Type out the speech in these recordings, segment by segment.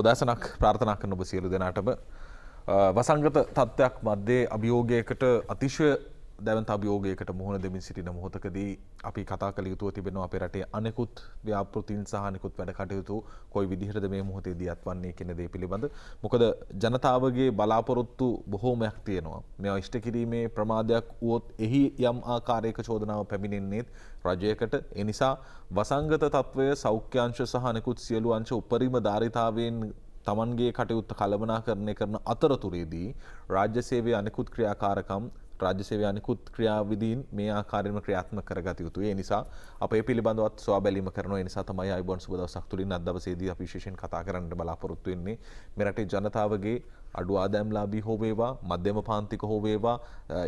ඔබදසනක් ප්‍රාර්ථනා කරන ඔබ සියලු දෙනාටම වසංගත තත්ත්වයක් මධ්‍යේ අභියෝගයකට අතිශය දැවන්ත අභියෝගයකට මුහුණ දෙමින් සිටින මොහොතකදී අපි කතා කළ යුතුව තිබෙනවා අපේ රටේ අනෙකුත් ව්‍යාපෘතින් සහ අනෙකුත් වැඩ කටයුතු කොයි විදිහටද මේ මොහොතේදී අත්වන්නේ කියන දේ පිළිබඳ මොකද ජනතාවගේ බලාපොරොත්තු බොහෝමයක් තියෙනවා මේවා ඉෂ්ට කිරීමේ ප්‍රමාදයක් වුවොත් එහි යම් ආකාරයක චෝදනාව පැමිණෙන්නේත් රජයකට එනිසා වසංගත තත්ත්වය සෞඛ්‍යංශ සහ අනෙකුත් සියලු අංශ උපරිම ධාරිතාවයෙන් තමන්ගේ කටයුත්ත කළමනා කරණය කරන අතරතුරේදී රාජ්‍ය සේවය අනෙකුත් ක්‍රියාකාරකම් රාජ්‍යසේවය අනිකුත් ක්‍රියාවිදීන් මේ ආකාරයෙන්ම ක්‍රියාත්මක කරගත යුතුයි. ඒ නිසා අපේ පිළිබඳවත් සොයා බැලීම කරනවා. ඒ නිසා තමයි අයිබෝන් සුබ දවසක් තුලින් අද දවසේදී අපි විශේෂයෙන් කතා කරන්න බලාපොරොත්තු වෙන්නේ. මෙරටේ ජනතාවගේ අඩු ආදෑම්ලාබී හෝවේවා මධ්‍යම පාන්තික හෝවේවා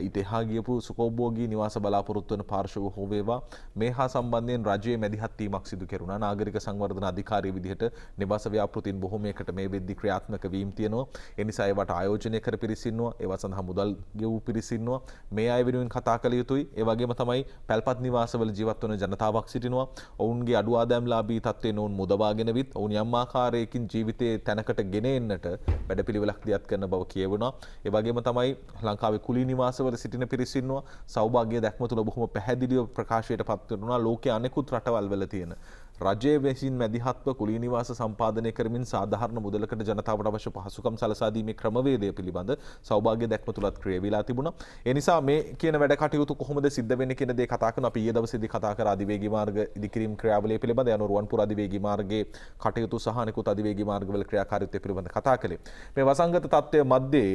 ඉතහා ගියපු සුකෝබෝගී නිවාස බලාපොරොත්වන පාර්ශව හෝවේවා මේ හා සම්බන්ධයෙන් රජයේ මැදිහත්වීමක් සිදු කෙරුණ නාගරික සංවර්ධන අධිකාරය විදිහට නිවාස ව්‍යාපෘතින් බොහොමයකට මේ වෙද්දි ක්‍රියාත්මක වීම් තියෙනවා එනිසා ඒවට ආයෝජනය කර පිරිසින්නවා ඒව සඳහා මුදල් ගෙවූ පිරිසින්නවා මේ අය වෙනුවෙන් කතා කළ යුතුයි ඒවගේම තමයි පැල්පත් නිවාසවල ජීවත්වන ජනතාවක් සිටිනවා ඔවුන්ගේ අඩු ආදෑම්ලාබී තත්වේ නොවන් මුදවාගෙනවිත් ඔවුන් යම්මාකාරයකින් ජීවිතය තැනකට ගෙනෙන්නට වැඩ පිළිවෙලක් කැමැතියත් කරන බව කියවුණා. ඒවගේම තමයි ලංකාවේ කුලි නිවාසවල සිටින පිරිසින්නවා සෞභාග්‍ය දැක්ම තුළ බොහොම පැහැදිලිව ප්‍රකාශයට පත්වරුණා ලෝක අනෙකුත් රටවල් වල තියෙන රජයේ වෙසින් මැදිහත්ව කුලී නිවාස සම්පාදනය කරමින් සාධාරණ මුදලකට ජනතාවට අවශ්‍ය පහසුකම් සලසාදීමේ ක්‍රමවේදය පිළිබඳ සෞභාග්‍ය දැක්ම තුලත් ක්‍රිය වෙලා තිබුණා. ඒ නිසා මේ කියන වැඩ කටයුතු කොහොමද සිද්ධ වෙන්නේ කියන දේ කතා කරන අපි ඊයේ දවසේදී කතා කර අධිවේගී මාර්ග ඉදිකිරීම් ක්‍රියාවලිය පිළිබඳ යන රුවන්පුර අධිවේගී මාර්ගයේ කටයුතු සහ අනෙකුත් අධිවේගී මාර්ගවල ක්‍රියාකාරීත්වය පිළිබඳ කතා කළේ. මේ වසංගත තත්ත්වයේ මැද්දේ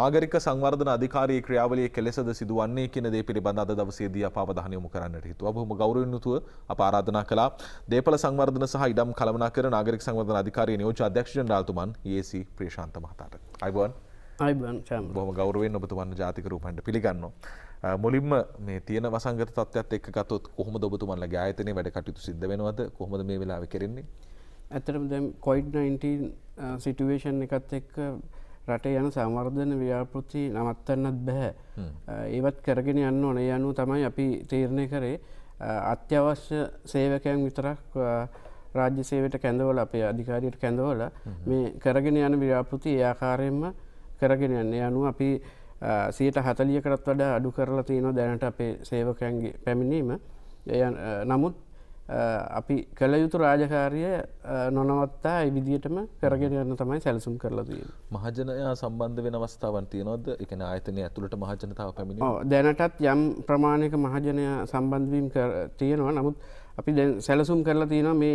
නාගරික සංවර්ධන අධිකාරී ක්‍රියාවලිය කෙලෙසද සිදුවන්නේ කියන දේ පිළිබඳ අද දවසේදී අප අවධානය යොමු කරන්නට හිතුවා. බොහොම ගෞරවයෙන් යුතුව අප ආරාධනා කළා දේපල සංවර්ධන සහ ඉඩම් කළමනාකර නාගරික සංවර්ධන අධිකාරිය නියෝජ්‍ය අධ්‍යක්ෂ ජෙනරාල්තුමන් ඒසී ප්‍රේශාන්ත මහතාට. අයිබෝන්. අයිබෝන් චම්. බොහොම ගෞරවයෙන් ඔබතුමන් ජාතික රූපණයට පිළිගන්නවා. මුලින්ම මේ තියෙන වසංගත තත්ත්වයත් එක්ක ගත්තොත් කොහොමද ඔබතුමන්ලගේ ආයතනයේ වැඩ කටයුතු සිද්ධ වෙනවද? කොහොමද මේ වෙලාවේ කරන්නේ? ඇත්තටම දැන් කොයිඩ්-19 සිටුේෂන් එකත් එක්ක රටේ යන සංවර්ධන ව්‍යාපෘති නවත්තන්නත් බැහැ. ඒවත් කරගෙන යන්න ඕනේ යනු තමයි අපි තීරණය කරේ. අත්‍යවශ්‍ය සේවකයන් විතරක් රාජ්‍ය සේවට කැඳවල අපේ අධිකාරයට කැඳවල මේ කරගෙන යන ව්‍යාපෘති ඒආකාරයෙන්ම කරගෙන යන්නේ අනුව අපි සීට හතලියකරත් වඩා අඩු කරලා තියෙනවා දැනට අපේ සේවකයන්ගේ පැමිණීම නමුත් අපි කළ යුතු රාජකාරිය නොනවත්තා ඉවිදිටම කරගෙන යන්න තමයි සැලසුම් කරලදී. මහජනයා සම්බන්ධ වෙන අවස්ථාවන් තියනොද එකන අයතනය ඇතුළට මහජනතාව පැමිණ දැනටත් යම් ප්‍රමාණයක මහජනය සම්බන්ධවීම් තියෙනවා නමුත් අපි සැලසුම් කරලා තියෙනවා මේ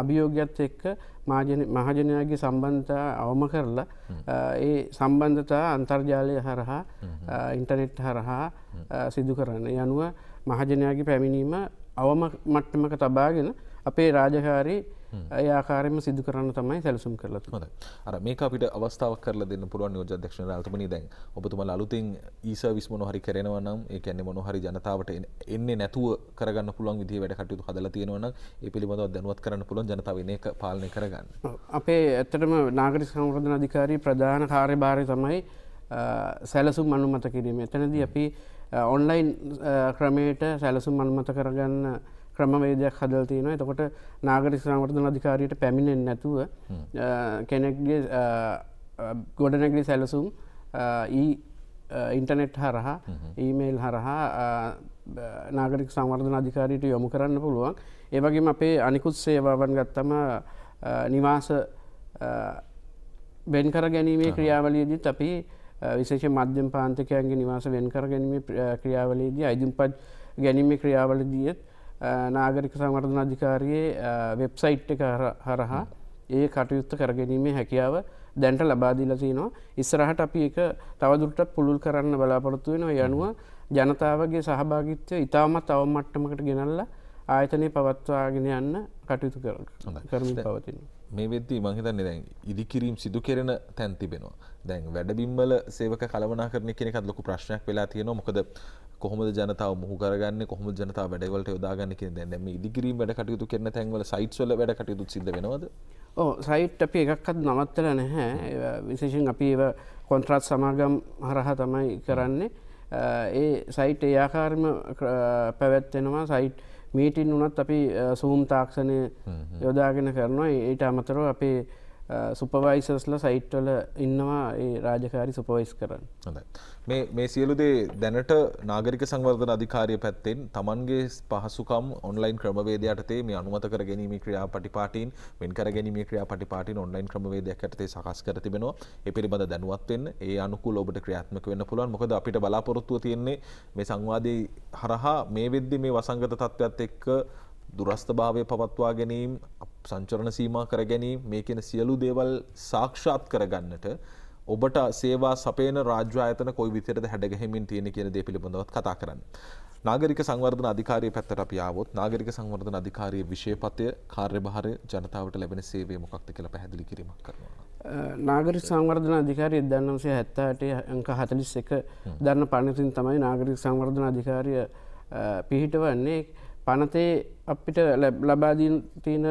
අභියෝග්‍යත් එක්ක මහජනයාගේ සම්බන්ධතා අවම කරලා ඒ සම්බන්ධතා අන්තර්ජාලය හරහා ඉන්ටනෙට් හරහා සිදු කරන්න යනුව මහජනයාගේ පැමිණීම අවම මට්ටමක තබාගෙන අපේ රාජකාරී ආකාරම සිදු කරන්න තමයි සැලසුම් කරලා හොඳ අර මේක අපිට අවස්ථාවක් කරලා දෙන්න පුළුවන් යෝජනා දක්ෂණ රාජතුමනි දැන් ඔබතුමාලා අලුතින් ඊසා විස් මොන හරි කරනවා නම් ඒ කියන්නේ මොන හරි ජනතාවට එන්නේ නැතුව කරගන්න පුළුවන් විදිහේ වැඩ කටයුතු හදලා තියෙනවා නම් ඒ පිළිබඳව දැනුවත් කරන්න පුළුවන් ජනතාව එන එක පාලනය කරගන්න අපේ ඇත්තටම නාගරික සංවර්ධන අධිකාරී ප්‍රධාන කාර්යභාරය තමයි සැලසුම් අනුමත කිරීම එතනදී අපි ඔන්ලයින් uh, uh, ක්‍රමයට සැලසුම් අන්මත කරගන්න ක්‍රමවේදයක් හදල් තියෙනවා එතකොට නාගරික සංවර්ධන අධිකාරයට පැමිණෙන් නැතුව uh, කෙනෙක්ගේ ගොඩනැගලි සැලසුම් ඉන්ටනෙට් හරහා ඊමේල් හරහා නාගරික සංවර්ධන අධිකාරයට යොමු කරන්න පුළුවන් ඒවගේම අපේ අනිකුත් සේවාවන් ගත්තම නිවාස බෙන්කර ගැනීමේ ක්‍රියාවලියදිත් අපි විශේෂ මධ්‍යම පාන්තිකයන්ගේ නිවාස වෙන්කර ගැනීම ක්‍රියාවලේදී අයිදුම්පත් ගැනීම ක්‍රියාවලදීත් නාගරික සංවර්ධන අධිකාරයේ වෙබ්සයිට් එක හරහා ඒ කටයුත්ත කරගැනීමේ හැකියාව දැන්ට ලබාදීලතිනවා ඉස්සරහට අපි එක තවදුරට පුළුල් කරන්න බලාපොරොත්තු වෙනවා යනුව ජනතාවගේ සහභාගිත්‍යය ඉතාමත් අවම් මට්ටමකට ගෙනල්ලා ආයතනය පවත්වාගෙන යන්න කටයුතු කර කරමින් පවතිනවා. මේ වෙද්දී මහිතන්නේ දැන් ඉදිකිරීම් සිදු කෙරෙන තැන් තිබෙනවා දැන් වැඩබිම්වල සේවක කලවනා කරන කෙනෙකත් ලොකු ප්‍රශ්නයක් වෙලා තියෙනවා මොකද කොහොමද ජනතාව මුහු කරගන්නේ කොහොමද ජනතාව වැඩවලට යොදාගන්නේ කියන දැන් දැන් මේ ඉදිකිරීම් වැඩ කටයුතු කරන තැන්වල සයිට්ස් වල වැඩ කටයුතු සිද්ධ වෙනවද ඔව් සයිට් අපි එකක්වත් නවත්තලා නැහැ විශේෂයෙන් අපි ඒව කොන්ත්‍රාත් සමාගම් හරහා තමයි කරන්නේ ඒ සයිට් ඒ ආකාරම පැවැත්වෙනවා සයිට් මීටින් වනත් අපි සූම් තාක්ෂණය යොදාගෙන කරනවා ඒට අමතරව අපේ සුපවයිසස්ල uh, සයිට්වල ඉන්නවා ඒ රාජකාරි සුපවයිස් කරන්න හොඳයි මේ සියලුදේ දැනට නාගරික සංවර්ධන අධිකාරය පැත්තෙන් තමන්ගේ පහසුකම් ඔන්ලයින් ක්‍රමවේදයටතේ මේ අනුමත කර ගැනීම ක්‍රියා පටිපාටීන් වෙන් කර ගැනීම ක්‍රියා පටිපාටීන් ඔන්ලයින් ක්‍රමවේදයක් ඇතේ සකස් කර තිබෙනවා ඒ පිළිබඳ දැනුවත්වෙන් ඒ අනුකුල ඔබට ක්‍රියාත්මක වෙන්න පුළුවන් මොකද අපිට බලාපොරොත්තුව තියෙන්නේ මේ සංවාදී හරහා මේ වෙද්දි මේ වසංගත තත්ත්වත් එක්ක දුරස්ථභාවය පවත්වා ගැනීම් සංචරණ සීමා කර ගැනීම් මේ කියන සියලු දේවල් සාක්ෂාත් කරගන්නට ඔබට සේවා සපේන රාජ්‍යායතන කොයි විතරද හැඩගැහෙමින් තියෙන කියන දේ පිළිබඳවත් කතා කරන්න. නාගරික සංවර්ධන අධිකාරිය පැත්තට අපි ආවොත් නාගරික සංවර්ධන අධිකාරියේ විශේෂපතය කාර්යභාරය ජනතාවට ලැබෙන සේවය මොකක්ද කියලා පැහැදිලි කිරීමක් කරනවා. නාගරික සංවර්ධන අධිකාරිය 1978 අංක 41 දරන පණිතින් තමයි නාගරික සංවර්ධන අධිකාරිය පිහිටවන්නේ පනතේ අපිට ලබාදී තියෙන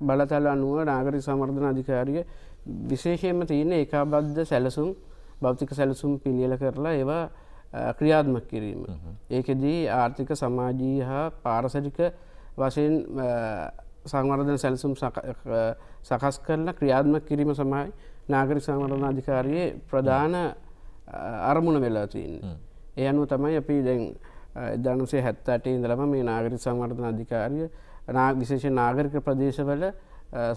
බලතල අනුව නාගරි සමර්ධන අධිකාරිය විශේෂයම තියෙන ඒකාබද්ධ සැලසුම් භෞතික සැලසුම් පිළියල කරලා ඒවා ක්‍රියාත්මක කිරීම. ඒකෙදී ආර්ථික සමාජී හා පාරසටික වශයෙන් සංවර්ධන සැලසුම් සකස් කරලා ක්‍රියාත්මක කිරීම සමයි නාගරි සංවර්ධන අධිකාරයේ ප්‍රධාන අරමුණ වෙලා තියන්න. ඒ අනුව තමයි අපි දැන් දනුසේ හැත්තටේ ඉඳලම මේ නාගරි සංවර්ධන අධිකාරය නා විශේෂ නාගරික ප්‍රදේශවල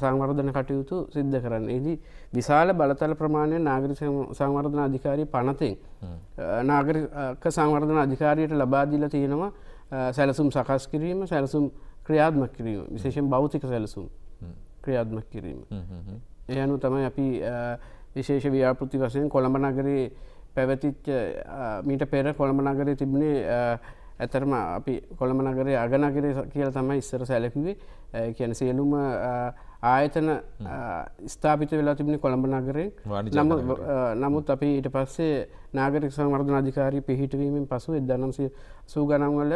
සංවර්ධන කටයුතු සිද්ධ කරන්න. එදි විශාල බලතල ප්‍රමාණය නාගරි සංවර්ධන අධිකාරී පනතෙන්. නාගරික සංවර්ධන අධිකාරයට ලබාදිල තියෙනවා සැලසුම් සකස් කිරීම සැලසුම් ක්‍රියාත්ම කිරීම විශේෂෙන් භෞතික සැලසුම් ක්‍රියාත්මක් කිරීම. එයනු තමයි අපි විශේෂ ව්‍යාපෘති වසයෙන් කොළඹ නගරේ පැවතිච්ච මීට පෙර කොළඹ නගරේ තිබුණේ ඇතරම අපි කොළඹ නගරේ අගනගර කියල තමයි ඉස්සර සැලකුවේ කියන සියලුම ආයතන ස්ථාපිත වෙලා තිබුණ කොළඹ නගරේ නමුත් අපි ඊට පස්සේ නාගරික සංවර්ධන අධිකාරී පිහිටවීමෙන් පසු එදනම්සේ සූ ගනන්වල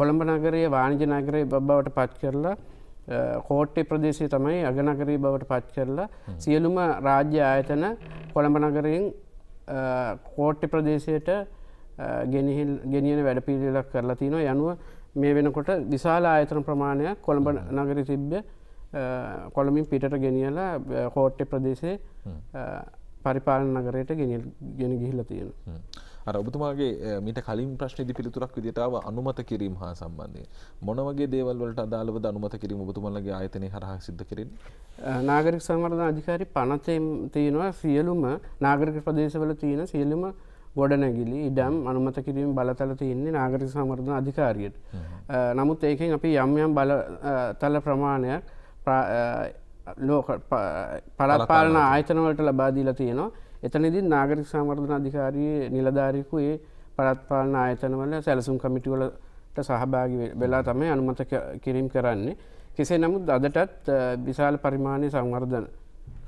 කොළඹ නගරයේ වාණජ නගරය බවට පත් කරලා කෝට්ටේ ප්‍රදේශය තමයි අගනගරී බවට පත් කරලා සියලුම රාජ්‍ය ආයතන කොළඹ නගරයෙන් කෝට්ටි ප්‍රදේශයට ගෙනහිල් ගෙනියන වැඩ පිළිලක් කරලා තිනො යනුව මේ වෙනකොට විශාල ආයතන ප්‍රමාණයක් කොළඹ නගර තිබ්බ කොළමින් පිටට ගෙනියලා කෝට්ටෙ ප්‍රදේශය පරිපාලන නගරයට ගෙන ගිහිල්ල තියෙන. අර ඔබතුමාගේ මීට කලින් ප්‍රශ්නදි පිළිතුරක් විදිටාව අනුමත කිරීම හා සම්බන්ධය. මොනවගේ දේවල්වලට අදාළව අනුමත කිරීම ඔබතුමල්ලගේ ආයතනය හරහා සිද්ධ කරන්න. නාගරික සංවර්ධන අධිකාරි පනතෙන් තියෙනවා සියලුම නාගරික ප්‍රදේශවල තියෙන සියලුම ගොඩනැගිලි ඉඩම් අනුමත කිරීම බලතල තියන්නේ නාගරික සංවර්ධන අධිකාරියට. නමුත් ඒකෙන් අපි යම් යම් බලතල ප්‍රමාණයක් ලෝක පළත්පාලන ආයතනවලට ලබාදීලා තියෙනවා එතනදි නාගරික සාමර්ධන අධිකාරයේ නිලධාරිකු ඒ පරත්පාලන ආයතනවල සැලසුම් කමිටිවලට සහභාගි වෙලා තමයි අනුමත කිරීම් කරන්නේ. කෙසේ නමුත් අදටත් විශාල පරිමාණය සංවර්ධන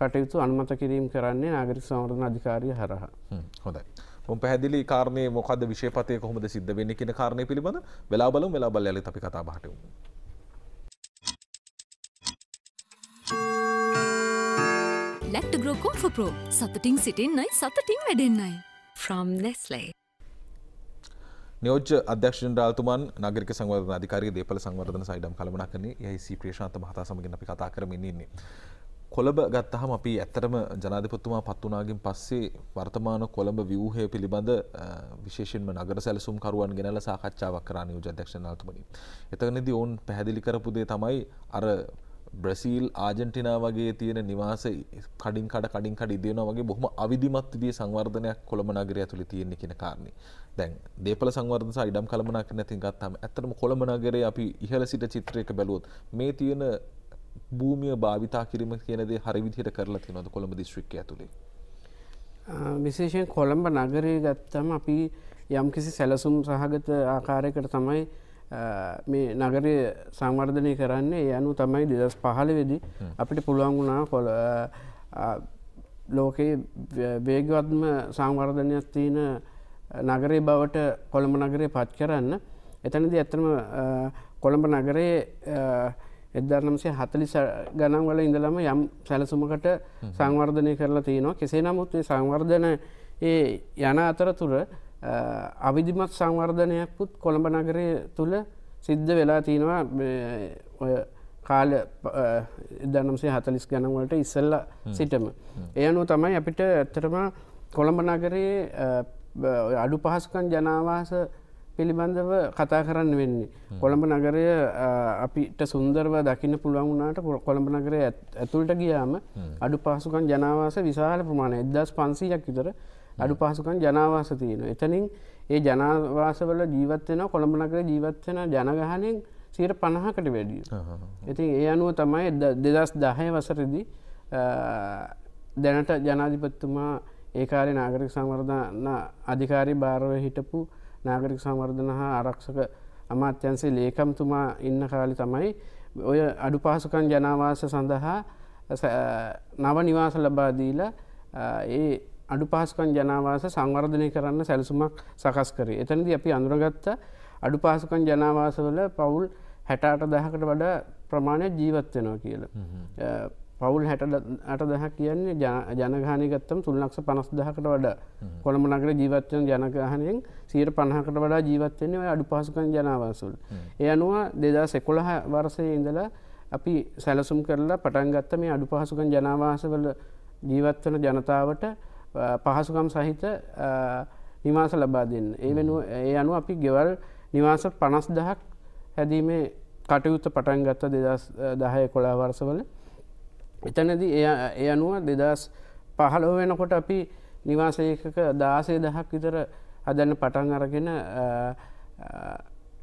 කටයුතු අනුමත කිරීම් කරන්නේ නාගරික සවර්ධන අධිකාරය හරහා. හොඳයි. පැදිලි කාරණය මොකද විශෂපතය කොහොමද සිද්ධ වෙන්න කියෙන කාරණය පිළිබඳ වෙලා බලු වෙලා බල ඇලි අපි කතා භාටවු. ලැක්ටග්‍රෝ කෝෆප්‍රෝ සතටින් සිටින්නයි සතටින් වැඩෙන්න්නයි. ්‍රම් නෙස්ලේ. නියෝජ අධ්‍යක්ෂ ජනරාලතුමන් නාගරික සංවර්ධන අධිකාරී දේපල සංවර්ධන සයිඩම් කළමනකන්නේ යයිසී ප්‍රේශාන්ත මහතා සමගින් අපි කතා කරමින් ඉන්නේ. කොළඹ ගත්තහම අපි ඇත්තරම ජනාධිපතුමා පත්වනාගෙන් පස්සේ වර්තමාන කොළඹ වියූහය පිළිබඳ විශේෂෙන්ම නගර සැලසුම්කරුවන් ගෙනල සාකච්ඡාවක් කරානයෝජ අධ්‍යක්ෂ නාතුමනි. එතනදි ඔවුන් පැහැදිලි කරපුදේ තමයි අර බ්‍රසීල් ආජන්ටිනා වගේ තියෙන නිවාස කඩින් කඩ කඩින් කඩ ඉදයන වගේ බොහම අවිධමත් විදිේ සංවර්ධනයක් කොළම නගරය ඇතුළි තියෙන්නේ කියෙන කාරණි දැන් දේපල සංවර්ධ සයිඩම් කළමනක් නැතිගත්තම ඇතරම කොළම නගරේ අපි ඉහල සිට චිත්‍රයක බැලුවොත් මේ තියෙන භූමිය භාවිතා කිරීම කියනදේ හරිවිදියට කරලා තියෙනවද කොළඹ දිශ්‍රික්ක ඇතුළේ විශේෂයෙන් කොළඹ නගරය ගත්තම අපි යම්කිසි සැලසුම් සහගත ආකාරයකට තමයි මේ නගරය සංවර්ධනය කරන්නේ යනු තමයි දෙදස් පහළ වෙදි අපිට පුළුවන් වුණා කොළ ලෝකයේ වේගවත්ම සංවර්ධනයක් තියෙන නගරේ බවට කොළඹ නගරේ පත් කරන්න එතනද ඇත්තම කොළඹ නගරේ එදධර්නම්සේ හතලිස ගණන් වල ඉඳලම යම් සැලසුමකට සංවර්ධනය කරලා තියනවා කෙසේ නමුත් සංවර්ධන ඒ යන අතරතුර අවිධිමත් සංවර්ධනයක්කුත් කොළඹ නගරය තුළ සිද්ධ වෙලා තියෙනවා ඔය කාල දනම්සේ හතලිස් ගැනවලට ඉස්සල්ල සිටම. එයනු තමයි අපිට ඇත්තරම කොළඹ නගරයේ අඩු පහසුකන් ජනවාස පිළිබඳව කතා කරන්න වෙන්නේ. කොළඹ නගරය අපිට සුන්දරව දකින්න පුළුවන් වුණට කොළඹ නගරය ඇතුළට ගියාම අඩු පහසුකන් ජනවාස විශාල ප්‍රමාණ එදස් පන්සීයක් විතර අඩු පහසුකන් ජනවාස තියෙන. එතනින් ඒ ජනවාසවල ජීවත්වෙන කොළඹ නගර ජීවත්වෙන ජනගහනෙන් සීට පණහකට වැඩිය. ඉතින් ඒ අනුව තමයි දෙදස් දහය වසරදි දැනට ජනාධිපත්තුමා ඒකාරය නාගරික සංවර්ධන්න අධිකාරි භාරව හිටපු නාගරික සංවර්ධන හා ආරක්ෂක අමාත්‍යන්සේ ලේකම්තුමා ඉන්න කාලි තමයි ඔය අඩු පහසුකන් ජනවාස සඳහා නව නිවාස ලබාදීලා ඒ අඩු පහසුකන් ජනවාස සංවර්ධනය කරන්න සැලසුමක් සකස් කරේ. එතනද අපි අඳුරගත්ත අඩු පහසුකන් ජනවාසවල පවුල් හැටාට දහකට වඩා ප්‍රමාණය ජීවත්වෙනවා කියල. පවුල් හැට දහ කියන්නේ ජනගානයගත්තම් තුල්ලක්ෂ පනස් දහකට වඩා කොළඹ නගර ජීවත්වන ජනගහනයෙන් සීර පණහකට වඩා ජීවත්වන්නේ අඩු පහසුකන් ජනවාසුල්. එය අනුව දෙදා සෙකොළහ වර්සය ඉඳලා අපි සැලසුම් කරලා පටන්ගත්ත මේ අඩු පහසුකන් ජනවාසවල ජීවත්වන ජනතාවට පහසුකම් සහිත නිවාස ලබා දෙන්න. ඒ වෙනුව ඒ අනුව අපි ගෙවල් නිවාස පනස් දහක් හැදීමේ කටයුත්ත පටන් ගත්ත දෙදස් දහය කොලා වර්සවල එතනද ඒ අනුව දෙදස් පහලෝ වෙනකොට අපි නිවාසයකක දාසේ දහක් විතර හදන්න පටන් අරගෙන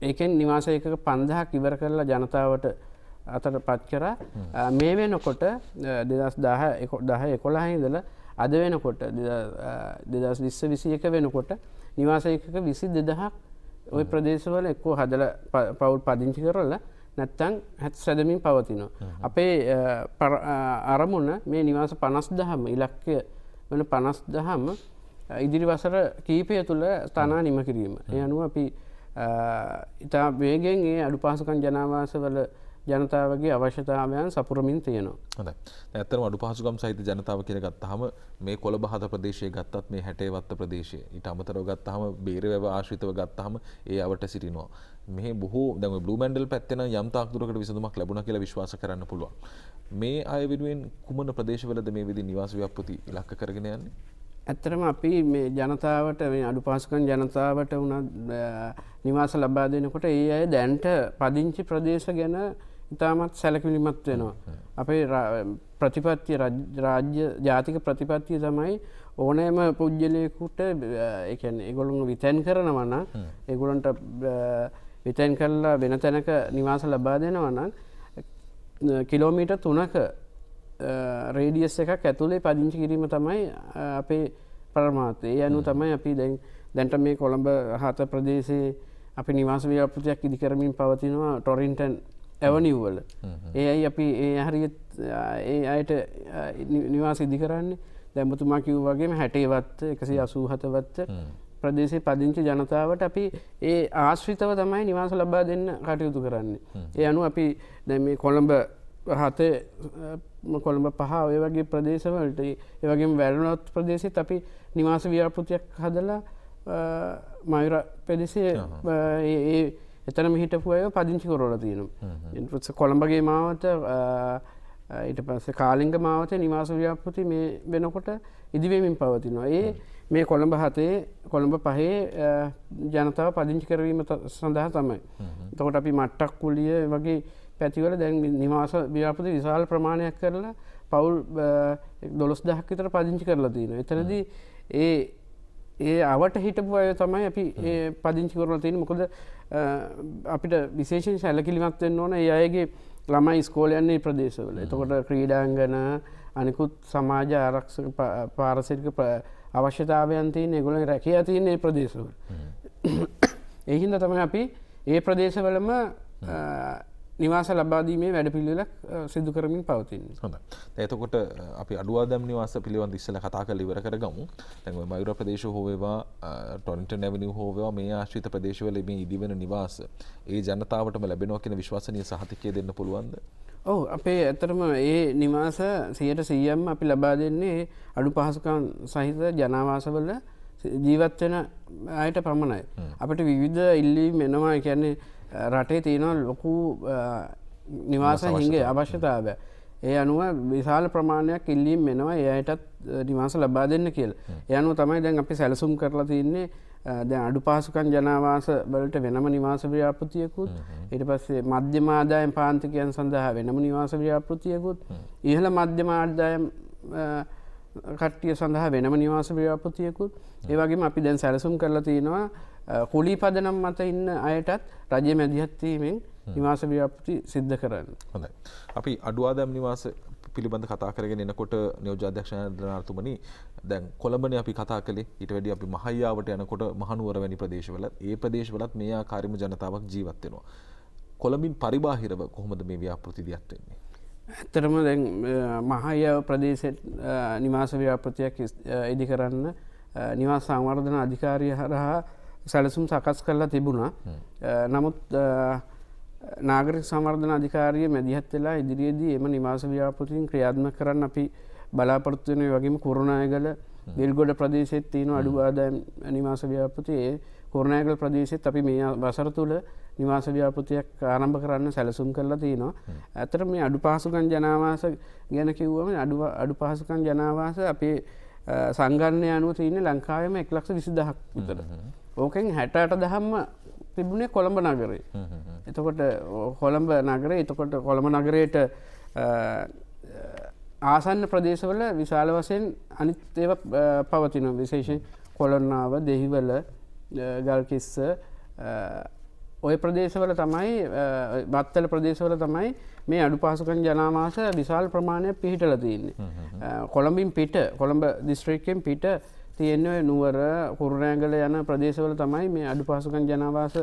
ඒකෙන් නිවාසයකක පන්දහක් ඉවර කරලා ජනතාවට අතට පත් කර මේ වෙනකොට දෙදස් දහ දහ එකොලා හිදලා අද වෙනකොට දෙදස් විස්ස විසියක වෙනකොට නිවාසයකක විසි දෙදහක් ඔය ප්‍රදේශවල එක්කෝ හදල පවුල් පදිංචි කරල්ල නැත්තං හැත් සැදමින් පවතිනවා. අපේ අරමුණ මේ නිවාස පනස් දහම ඉලක්කය වන පනස් දහම ඉදිරි වසර කීපය තුළ ස්ථානා නිම කිරීම. එය අනුව අපි ඉතා වේගෙන් ඒ අඩු පාසකන් ජනවාසවල ජනතාවගේ අවශ්‍යතාවයන් සපුරමින් තියෙනවා හොඳ ඇත්තර අඩු පහසුකම් සහිත ජනතාව කියර ගත්තහම මේ කොළ බහත ප්‍රදේශය ගත්තත් මේ හැටේවත්ත ප්‍රදේශය ඉට අමතරව ගත්තහම බේරවැව ආශ්‍රිතව ගත්තහම ඒ අවට සිටිනවා මේ බොහෝ දැම බලමන්ඩල් පැත්තන යම්තාක්තුරකට විසඳමක් ලැබුණ කියලා විශ්වාස කරන්න පුළුවන් මේ අය විඩුවෙන් කුමන ප්‍රදේශවලද මේ විදි නිවාසව්‍යපති ලක්ක කරගෙන යන්නේ ඇත්තරම අපි මේ ජනතාවට මේ අඩු පාසකන් ජනතාවට වුණ නිවාස ලබා දෙනකොට ඒ අය දැන්ට පදිංචි ප්‍රදේශ ගැන ඉතාමත් සැලකිලිමත් වෙනවා. අපේ ප්‍රතිපත්තිය රාජ්‍ය ජාතික ප්‍රතිපත්තිය තමයි ඕනෑම පුද්ගලයකුට එකන් එගොළුන් විතැන් කරනවන්න එගුලන්ට විතැන් කරලා වෙන තැනක නිවාස ලබා දෙනවන්න කිලෝමීට තුනක රේඩියස් එකක් ඇතුළේ පදිංචි කිරීම තමයි අපේ ප්‍රර්මාතය යනු තමයි අපි දැන් දැන්ට මේ කොළඹ හත ප්‍රදේශයේ අපි නිවාස ව්‍යාපෘතියක් ඉදිකරමින් පවතිනවා ටොරින්ටන් ඇවනිව්වල ඒ අයි අපි ඒ හරිත් ඒ අයට නිවාස ඉදි කරන්නේ දැමතුමා කිව් වගේ හැටේවත් එකසි අසූහතවත්ත ප්‍රදේශේ පදිංචි ජනතාවට අපි ඒ ආශ්‍රිතව තමයි නිවාස ලබා දෙන්න කටයුතු කරන්නේ. ඒ අනු අපි දැම කොළඹ හතේ කොළඹ පහ ඔය වගේ ප්‍රදේශවලට ඒවගේ වැරනොත් ප්‍රදේශෙත් අපි නිවාස ව්‍යාපෘතියක් හදලා මයුර පෙදෙසේ ඒ එතන මිහිටපු අය පදිංචි කොරල තියෙනවා කොළඹගේ මාවත ඊට පස්ස කාලිංග මාවත නිවාසව්‍යාපෘති මේ වෙනකොට ඉදිවීමින් පවතිනවා ඒ මේ කොළඹ හතේ කොළඹ පහේ ජනතාව පදිංචි කරවීම සඳහා තමයි තකොට අපි මට්ටක් කුලිය වගේ පැතිවල දැන් නිවාස ව්‍යාපති විශාල ප්‍රමාණයක් කරලා පවුල් දොළොස් දහක්කිතර පදිංචි කරලා තියෙන එතනදී ඒ ඒ අවට හිටපු අය තමයි අපි පදිංචි කරලා තියෙන මොකද අපිට විශේෂෙන් සැලකිලිමත්වෙන් ඕන ඒ අයගේ ළමයි ස්කෝලයන්නේ ප්‍රදේශවල එතකොට ක්‍රීඩාංගන අනිකුත් සමාජ ආරක්ෂ පාරසිරික අවශ්‍යතාවයන්තිය නිගුල රැකයා තියන්නේ ප්‍රදේශවල එහින්ද තමයි අපි ඒ ප්‍රදේශවලම නිවාස ලබාදීමේ වැඩපිල්ලක් සිදු කරමින් පවතින් හොඳ එතකොට අපි අඩුවාදම් නිවාස පිළිවන් දිස්සල කතා කල ඉවර කරගමු තැන්ව මයුර ප්‍රදේශ හෝවවා ටොන්ට නැවනි හෝවා මේ ආශ්‍රිත ප්‍රදේශවල මේ ඉදිවෙන නිවාස ඒ ජනතාවටම ලැබෙනවා කියෙන විශ්වාසනය සහතිකය දෙන්න පුළුවන්ද ඔහු අපේ ඇතරම ඒ නිවාස සියට සීයම් අපි ලබා දෙන්නේ අඩු පහසුකන් සහිත ජනවාසවල ජීවත්වෙන අයට පමණයි අපට විවිධ ඉල්ලී මෙනවා කියන්නේ රටේ තියෙනවා ලොකු නිවාස හිගේ අවශ්‍යතාව ඒ අනුව විශාල ප්‍රමාණයක් ඉල්ලීම් මෙෙනවා එයටත් නිවාස ලබා දෙන්න කියල් යනු තමයි දැන් අපි සැලසුම් කරලා තියන්නේ දැ අඩු පහසුකන් ජනවාස වලට වෙනම නිවාස ව්‍යාපෘතියකුත් ඉට පස්සේ මධ්‍යමාදායම් පාන්තිකයන් සඳහා වෙනම නිවාස ව්‍යාපෘතියකුත් ඉහළ මධ්‍යමාර්දායම් කට්ටිය සඳහා වෙනම නිවාස ව්‍යාපතියකුත් ඒවගේ අපි දැන් සැලසුම් කරලා තියෙනවා කුලිපදනම් මත ඉන්න අයටත් රජය මැදිහත්වීමෙන් නිවාස ව්‍යාපති සිද්ධ කරන්න. හොඳයි. අපි අඩුවාදම් නිවාස පිළිබඳ කතා කරගෙන එනකොට නියෝජාධ්‍යක්ෂණදනාර්තුමනි දැන් කොළඹන අපි කතා කළේ ඊට වැඩි අපි මහයියාවට යනකොට මහනුවර වැනි ප්‍රදේශවලත් ඒ ප්‍රදේශවලත් මේ ආකාරම ජනතාවක් ජීවත් වෙනවා. කොළඹින් පරිබාහිරව කොහොමද මේ ව්‍යාපෘතිදියත් වෙන්නේ? ඇත්තරම දැන් මහය ප්‍රදේශෙත් නිවාස ව්‍යාපෘතියක් ඉදි කරන්න නිවාස සංවර්ධන අධිකාරිය හරහා සැලසුම් සකස් කරලා තිබුණා නමුත් නාගරික සමර්ධන අධිකාරය මැදිහත් වෙලා ඉදිරියේදී එම නිවාස ව්‍යාපතින් ක්‍රියාත්ම කරන්න අපි බලාපොරත්තුවන වගේම කුරුණායගල දිල්ගොඩ ප්‍රදේශෙත් තියෙන අඩුවාදෑම් නිවාස ව්‍යාපතියේ කුරුණෑගල ප්‍රදේශෙත් අපි මේ වසර තුළ නිවාස ව්‍යාපෘතියක් ආරම්භ කරන්න සැලසුම් කරලා තියෙනවා. ඇතර මේ අඩු පහසුකන් ජනවාස ගැන කිව්වම අඩු පහසුකන් ජනවාස අපේ සංගන්න අනුව තියන ලංකාවම එක් ලක්ෂ විසිදහක් විතර ඕකෙන් හැටට දහම්ම තිබුණේ කොළඹ නගරේ එතකොට කොළඹ නගරේ එතකොට කොළඹ නගරයට ආසන්න ප්‍රදේශවල විශාල වසයෙන් අනිත් ඒව පවතින විශේෂ කොළන්නාව දෙහිවල ගල්කිස්ස ඔය ප්‍රදේශවල තමයි බත්තල ප්‍රදේශවල තමයි මේ අඩු පාසුකන් ජනාමාස විශාල් ප්‍රමාණයක් පිහිටල තියන්නේ. කොළඹින් පිට කොළඹ දිස්ත්‍රික්කෙන් පිට තියෙන්නේ නුවර කුරුණෑගල යන ප්‍රදේශවල තමයි මේ අඩු පාසුකන් ජනවාස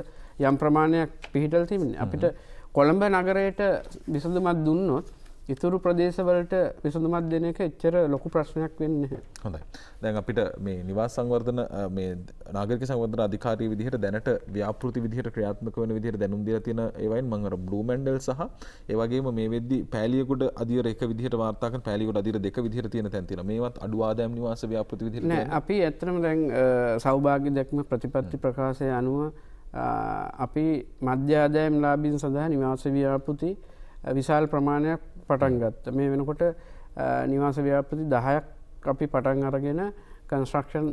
යම් ප්‍රමාණයක් පිහිටල් තිබන්නේ. අපිට කොළඹ නගරයට විසඳමත් දුන්නොත් ඉතුරු ප්‍රදේශවලට විසඳමත් දෙන එක එච්චර ලොකු ප්‍රශ්නයක් වෙන්න හොඳයි දැන් අපිට මේ නිවාස සංවර්ධන නාගක සංවර්ධන අධිකාරී විදිහට දැනට ව්‍යාපෘති විදිහට ක්‍රියාත්මක වන විදිහට දැනුම් දීලා තියෙන ඒවයින් මම අර බ්ලූ මැන්ඩල් සහ ඒ වගේම මේ වෙද්දි පෑලියකුඩ අධිර එක විදිහට වාර්තා කරන පෑලියකුඩ අධිර දෙක විදිහට තියෙන තැන් තියෙනවා මේවත් අඩු ආදායම් නිවාස ව්‍යාපෘති විදිහට නෑ අපි ඇත්තටම දැන් සෞභාග්‍ය දැක්ම ප්‍රතිපත්ති ප්‍රකාශය අනුව අපි මධ්‍ය ආදායම් ලාභීන් සඳහා නිවාස ව්‍යාපෘති විශාල ප්‍රමාණයක් පටන් ගත්ත මේ වෙනකොට නිවාස ව්‍යාපති දහයක් අපි පටන් අරගෙන කන්ස්ට්‍රක්ෂන්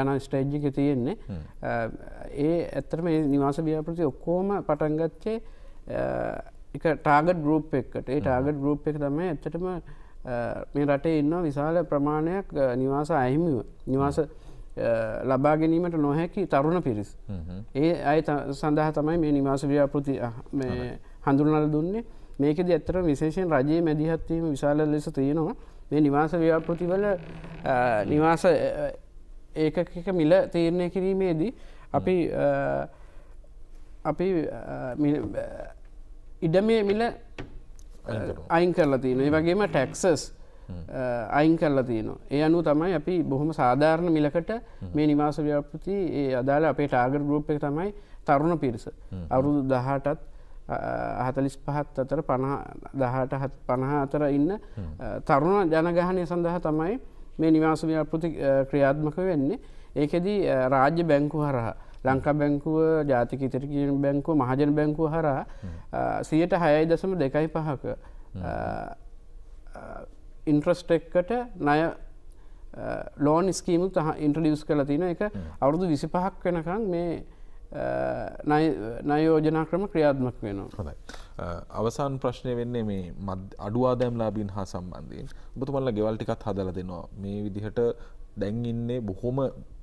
යන ස්ටේජ්ජික තියෙන්නේ hmm. ඒ ඇත්තර මේ නිවාස ව්‍යාපති ඔක්කෝම පටන්ගත්තේ එක ටාගට ගරුප් එක්කට ඒ ටාගට hmm. ගරුප් එක තමයි ඇත්තටම මේ රටේ ඉන්න විශාල ප්‍රමාණයක් නිවාස අහිමිව නිවාස hmm. ලබා ගැනීමට නොහැකි තරුණ පිරිස්. ඒ අය සඳහා තමයි මේ නිවාස ව්‍යාපෘති හඳුනල දුන්නේ මේකද ඇත්තර විශේෂයෙන් රජයේ මැදිහත්වීම විශාල ලෙස තියෙනවා මේ නිවාස ව්‍යාපෘතිවල නිවාස ඒකක මිල තීරණය කිරීමේදී අපි අපි ඉඩ මේ මිල අයින් කරලා තියෙන වගේම ටැක්සස් අයින් කරලා තියනවා ඒ අනු තමයි අපි බොහොම සාධාරණ මිලකට මේ නිවාස ව්‍යාපෘති ඒ අදාළ අපේ ටාගර් ගරුප් එක තමයි තරුණ පිරිස අවුරුදු දහටත් හතලිස් පහත් අතර දහට හත් පණහා අතර ඉන්න තරුණ ජනගහනය සඳහා තමයි මේ නිවාස ව්‍යාපෘති ක්‍රියාත්මක වෙන්නේ ඒකෙදී රාජ්‍ය බැංකු හරහ ලංකා බැංකුව ජාතික ඉතරකින් බැංකුව මහජන බැංකුව හර සියට හයයි දසම දෙකයි පහක ඉන්ට්‍රස්ටෙක්කට නය ලෝන් ස්කීමු ඉන්ට්‍රඩියස් කල තින එක අවුරුදු විසි පහක් වෙනකං මේ නයෝජනා ක්‍රම ක්‍රියාත්මක වෙනවා. හොඳයි. අවසාන් ප්‍රශ්නය වෙන්නේ මේ අඩුවාදෑම්ලාබීන් හා සම්බන්ධයෙන් ඔබතුමල්ල ගෙවල්ටිකත් හදල දෙනවා මේ විදිහට දැන් ඉන්නේ බොහොම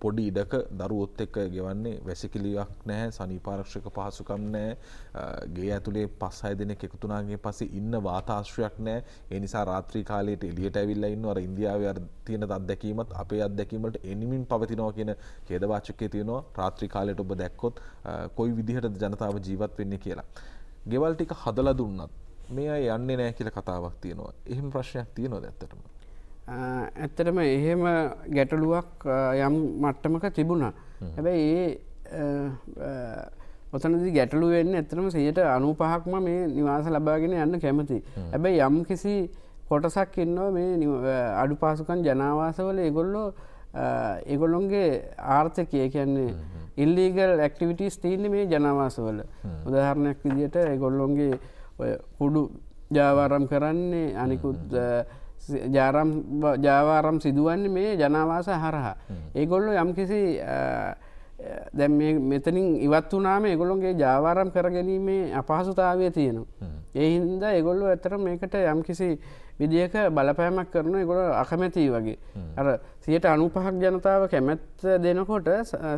පොඩි ඉඩක දරුවොත් එක්ක ගෙවන්නේ වැසිකිලියක් නැහැ සනීපාරක්ෂක පහසුකම් නැහැ ගේ ඇතුලේ පස් හය දෙනෙක් එකතුනාගේ පස්සේ ඉන්න වාතාශ්‍රයක් නැහැ ඒ නිසා රාත්‍රී කාලයට එළියට ඇවිල්ලා ඉන්නවා අර ඉන්දියාවේ අර තියෙන අත්දැකීමත් අපේ අත්දැකීම් වලට එනිමින් පවතිනවා කියන ඛේදවාචකයේ තියෙනවා රාත්‍රී කාලයට ඔබ දැක්කොත් කොයි විදිහටද ජනතාව ජීවත් වෙන්නේ කියලා ගෙවල් ටික හදලා දුන්නත් මේ අය යන්නේ නෑ කියල කතාවක් තියෙනවා එහෙම ප්‍රශ්නයක් තියනොද ඇත්තටම ඇත්තටම එහෙම ගැටලුවක් යම් මට්ටමක තිබුණා හැබැයි ඒ ඔතනදි ගැටලුවෙන් ඇතරම සයට අනුපහක්ම මේ නිවාස ලබාගෙන යන්න කැමති. ඇබැයි යම් කිසි කොටසක් එන්නවා මේ අඩු පාසුකන් ජනවාසවල ඒගොල්ලෝ ඒගොල්ලොන්ගේ ආර්ථකය කියන්නේ ඉල්ලීගල් ඇක්ටිවිටස් තීන්න මේ ජනවාසවල උදහරණයක් විදිට ඒගොල්ලොන්ගේ කුඩු ජාවාරම් කරන්නේ අනිකුත් ජාවාරම් සිදුවන්නේ මේ ජනවාස හරහා. ඒගොල්ලො යම්කිසි දැම් මෙතනින් ඉවත් වනාම එගොලොන්ගේ ජාවාරම් කරගැනීමේ අපහසුතාවය තියෙනවා. එහින්ද එගොල්ලු ඇතර මේකට යම්කිසි විදිහක බලපෑමක් කරන ගොඩ අකමැතියි වගේ අර සියට අනුපහක් ජනතාව කැමැත්ත දෙනකොට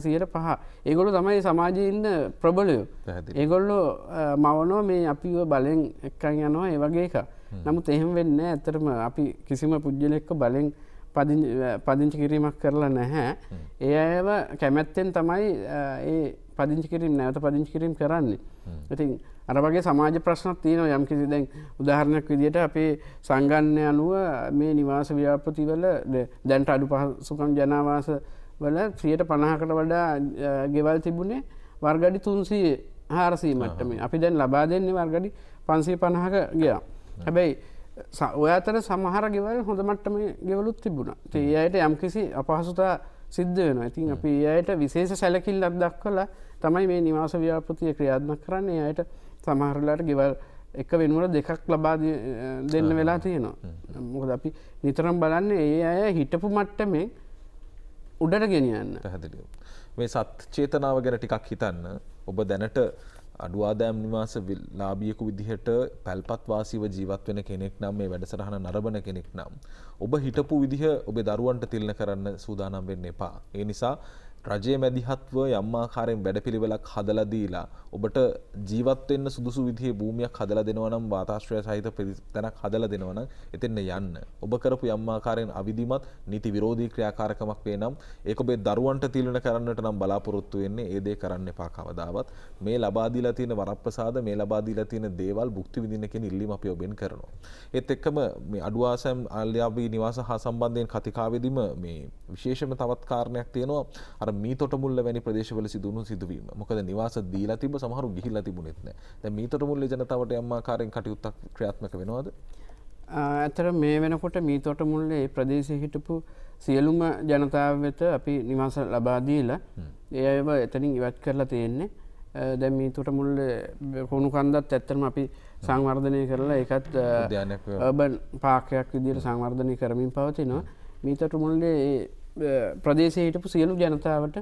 සියට පහ ඒගොලු තමයි සමාජයඉන්න ප්‍රබලයෝ ඒගොල්ලෝ මවනෝ මේ අපිව බලෙන් එක්කන් යනවා ඒවගේ එක නමුත් එහෙම වෙන්න ඇතරම අපි කිසිම පුද්ජලෙක්ක බලෙන් පදිංචි කිරීමක් කරලා නැහැ. ඒ අයව කැමැත්තෙන් තමයි ඒ පදිංචි කිරීම නැවත පදිංචි කිරීම් කරන්නේ. ඉතින් අර වගේ සමාජ ප්‍රශ්නත් තියෙනවා යම් කිසි දැන් උදාහරණයක් විදිහට අපේ සංගන්න අනුව මේ නිවාස ව්‍යාපතිවල දැන්ට අඩු පහසුකම් ජනවාස වල ත්‍රියට පණහකට වඩා ගෙවල් තිබුණේ වර්ගඩි තුන්සී හාරසී මට්ටම අපි දැන් ලබා දෙන්නේ වර්ගඩි පන්සේ පණහක ගියා හැබැයි ඔය අතර සමහර ගෙවල් හොඳ මට්ටම ගෙවලුත් තිබුණා ඒ අයට යම් කිසි අපහසුතා සිද්ධ වෙන ඉතින් අපි ඒ අයට විශේෂ සැලකිල්ලක් දක්වලා තමයි මේ නිවාස ව්‍යාපතිය ක්‍රියාත්මක් කරන්නේ අයට සමහරලාට ගෙවල් එක වෙනුවට දෙකක් ලබා දෙන්න වෙලා තියෙනවා මොකද අපි නිතරම් බලන්නේ ඒ අය හිටපු මට්ට මේ උඩට ගෙනියන්න පැහැදිලිය මේ සත් චේතනාව ගැන ටිකක් හිතන්න ඔබ දැනට අඩුවාදෑම් නිවාස ලාබියකු විදිහට පැල්පත්වාසිව ජීවත් වෙන කෙනෙක් නම් මේ වැඩසටහන නරබන කෙනෙක් නම්. ඔබ හිටපු විදිහ ඔබ දරුවන්ට තිල්න කරන්න සූදානම් වෙන්න එපා. ඒ නිසා රජයේ මැදිහත්ව යම් ආකාරයෙන් වැඩපිළිවෙලක් හදලා දීලා ඔබට ජීවත් වෙන්න සුදුසු විදිහේ භූමියක් හදලා දෙනවා නම් වාතාශ්‍රය සහිත තැනක් හදලා දෙනවා නම් එතෙන්න යන්න. ඔබ කරපු යම් ආකාරයෙන් අවිධිමත් නීති විරෝධී ක්‍රියාකාරකමක් වේ නම් ඒක ඔබේ දරුවන්ට තීරණ කරන්නට නම් බලාපොරොත්තු වෙන්නේ ඒ දේ කරන්න එපා කවදාවත්. මේ ලබා දීලා තියෙන වරප්‍රසාද මේ ලබා දීලා තියෙන දේවල් භුක්ති විඳින්න කියන ඉල්ලීම අපි ඔබෙන් කරනවා. ඒත් එක්කම මේ අඩුවාසම් ආල්‍යාවි නිවාස හා සම්බන්ධයෙන් කතිකාවේදීම මේ විශේෂම තවත් කාරණයක් තියෙනවා. අර මී තොටමුල්ල වැනි ප්‍රදේශවල සිදුණු සිදුවීම මොකද නිවාස දීලා තිබ සමහරු ගිහිල්ලා තිබුණෙත් නැහැ. දැන් මී තොටමුල්ලේ ජනතාවට යම් ආකාරයෙන් කටයුත්තක් ක්‍රියාත්මක වෙනවද? ඇතර මේ වෙනකොට මී තොටමුල්ලේ ප්‍රදේශයේ හිටපු සියලුම ජනතාව වෙත අපි නිවාස ලබා දීලා ඒ අයව එතනින් ඉවත් කරලා තියෙන්නේ. දැන් මී තොටමුල්ල හුණු කන්දත් ඇත්තටම අපි සංවර්ධනය කරලා ඒකත් ඔබන් පාකයක් විදිහට සංවර්ධනය කරමින් පවතිනවා. මී තොටමුල්ලේ ප්‍රදේශය හිටපු සියලු ජනතාවට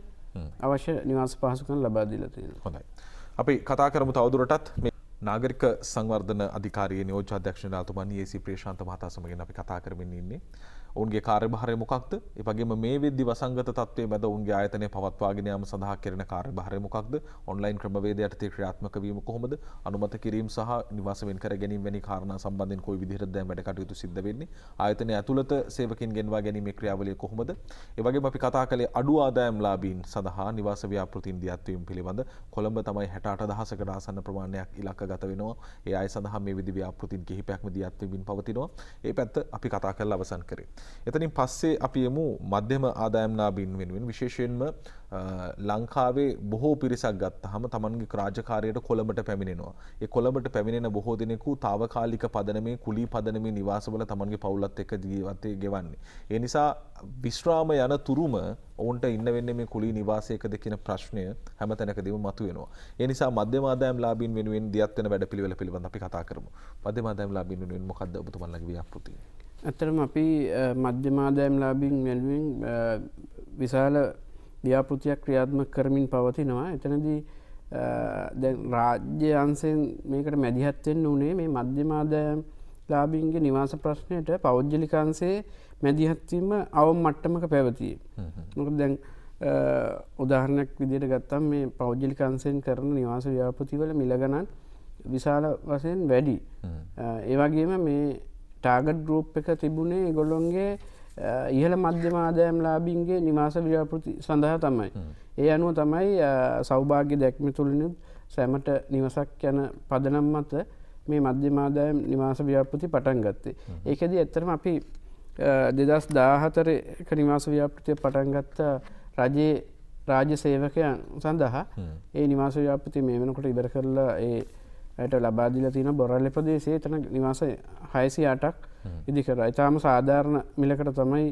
අවශ්‍ය නිවාස පහසුකන් ලබා දීලතිය හොඳයි. අපි කතා කරමු තවදුරටත් නාගරික සංවර්ධන අධිකාරය නෝජාධ්‍යක්ෂ නාතුමන් ඒසි e ප්‍රේශාන්ත මහතා සමගෙන් අපි කතා කරමින් ඉන්නේ. ඔවන්ගේ කාර්භාරය මොකක්ද එපගේම මේ විදදි වසංගත තත්වේ බැද උන්ගේ ආයතනය පවත්වාගෙනයාම සඳහා කරන කාර්භාරය මොකක්ද ඔන්ලයින් ක්‍රමවේද යටතේ ක්‍රියාත්මක වීම කොහොමද අනුමත කිරීම සහ නිවාසෙන් කර ගැනීම වැනි කාරණ සම්බන්ධෙන් කොයි විදිහරදෑ වැඩ කටයුතු සිද්ධ වෙන්නේ ආයතනය ඇතුළත සේවකින් ගෙන්වා ගැනීම ක්‍රියාවලිය කොහොමද එවගේ අපි කතා කළේ අඩු ආදායම් ලාබීන් සඳහා නිවාස ව්‍යාපෘතින් දියත්වීම පිළිබඳ කොළඹ තමයි හැට අට දහසකට ආසන්න ප්‍රමාණයක් ඉලක්ක ගත වෙනවා ඒ අය සඳහා මේ විදි ව්‍යාපෘතින් කිහිපයක්ම දියත්වීමින් පවතිනවා ඒ පැත්ත අපි කතා කරලා අවසන් කරේ එතනින් පස්සේ අපි යමු මධ්‍යම ආදායම්නාබීන් වෙනුවෙන් විශේෂයෙන්ම ලංකාවේ බොහෝ පිරිසක් ගත්ත හම තමන්ගේ ක්‍රාජකාරයට කොළඹට පැමිණෙනවා. ඒ කොළඹට පැමිණෙන බොහෝ දෙනෙකු තාවකාලික පදනමේ කුලී පදනමේ නිවාසවල තමන්ගේ පවුලත් එක්ක ජීවත්තය ගෙවන්නේ. ඒ නිසා විශ්‍රාම යන තුරුම ඔවන්ට ඉන්න වෙන්න මේ කුලි නිවාසයකද කියන ප්‍රශ්නය හැම තැනකදීම මතුවෙනවා. ඒ නිසා මධ්‍යම ආදායම් ලාභීන් වෙනුවෙන් දියත් වෙන වැඩපිළිවෙල පිළිබඳ අපි කතා කරමු. මධ්‍යම ආදායම් ලාභීන් වෙනුවෙන් මොකක්ද ඔබතුමන්ලගේ ව්‍යාපෘතිය? ඇතරම අපි මධ්‍යමාදයම් ලාබින් වැැලුවෙන් විශාල ව්‍යාපෘතියක් ක්‍රියාත්ම කරමින් පවතිනවා එතනදී දැන් රාජ්‍ය අන්සයෙන් මේකට මැදිහත්වෙන් වනේ මේ මධ්‍යමාදයම් ලාබින්ගේ නිවාස ප්‍රශ්නයට පෞද්ජලිකාන්සේ මැදිහත්වීම අවම් මට්ටමක පැවතිය මොක දැන් උදාහරණයක් විදිට ගත්තම් මේ පෞද්ජලිකාන්සයෙන් කරන නිවාස ව්‍යාපතිවල මිලගණන් විශාල වසයෙන් වැඩි ඒවගේම මේ ටාගට් ගරුප් එක තිබුණේ ගොල්ලොන්ගේ ඉහළ මධ්‍යමාදයම් ලාබින්ගේ නිවාස ව්‍යාපෘති සඳහා තමයි. ඒ අනුව තමයි සෞභාග්‍ය දැක්ම තුළිනුත් සෑමට නිවසක් යන පදනම් මත මේ මධ්‍යමාදායම් නිවාස ව්‍යාපෘති පටන් ගත්තේ. ඒකද ඇත්තරම අපි දෙදස් දාහතර එක නිවාස ව්‍යාපෘතිය පටන්ගත්ත රජයේ රාජ්‍ය සේවකයන් සඳහා ඒ නිවාස ව්‍යාපෘති මේ වෙනකොට ඉබර කරලා ඒ ඇයට ලබාදිල තියෙන බොරල්ල ප්‍රදේශේ තන නිවාස හයසි අටක් ඉදි කර ඉතාම සාධාරණ මිලකට තමයි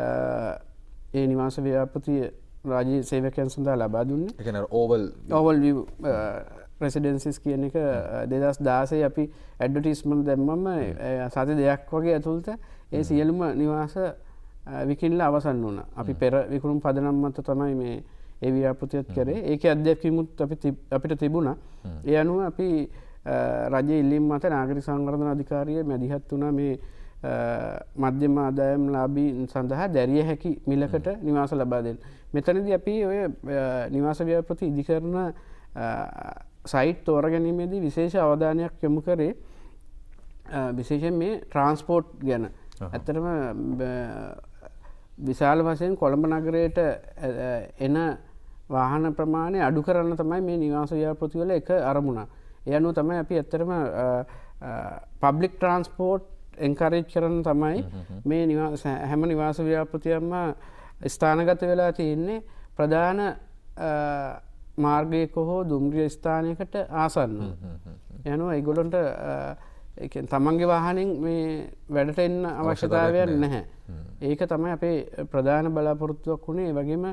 ඒ නිවාස ව්‍යාපතිය රාජී සේවකයන් සඳහා ලබා දුන්න එකන ඕවල් ඕවල් ප්‍රසිඩන්සිස් කියන එක දෙදස් දාසේ අපි ඇඩ්ඩටිස්මල් දැම්මම සති දෙයක් වගේ ඇතුළත ඒ සියලුම නිවාස විකිල්ල අවසන් වුණ අපි පෙර විකුරුම් පදනම්මත තමයි මේ ඒ ව්‍යාපතියත් කරේ ඒක අධ්‍යයක්කිමුත් අපිට තිබුණ ඒ අනුව අපි රජ ඉල්ලිම් මත නාගරි සංවර්ධන අධිකාරය මැදිහත් වුණ මේ මධ්‍යම ආදායම් ලාබී සඳහා දැරිය හැකි මිලකට නිවාස ලබාදෙන්. මෙතනද අපි ඔය නිවාස ව්‍යාපති ඉදිකරන සයිට් තෝර ගැනීමේදී විශේෂ අවධානයක් යොමු කරේ විශේෂෙන් මේ ට්‍රන්ස්පෝට් ගැන ඇතරම විශාල වසයෙන් කොළඹ නගරයට එන වාහන ප්‍රමාණය අඩු කරන්න තමයි මේ නිවාස ව්‍යාපෘතිවල එක අරමුණ. යනු තමයි අපි ඇත්තරම පබ්ලික් ට්‍රන්ස්පෝර්ට් එංකරේජ් කරන තමයි මේ හැම නිවාස ව්‍යාපෘතියම්ම ස්ථානගත වෙලා තියෙන්නේ ප්‍රධාන මාර්ගයක හෝ දුම්ග්‍රිය ස්ථානයකට ආසන්න. යනු එගොලොන්ට තමන්ගේ වාහනින් මේ වැඩට එන්න අවශ්‍යතාවයක් නැහැ. ඒක තමයි අපේ ප්‍රධාන බලාපොරොත්තුවක් වුණේ වගේම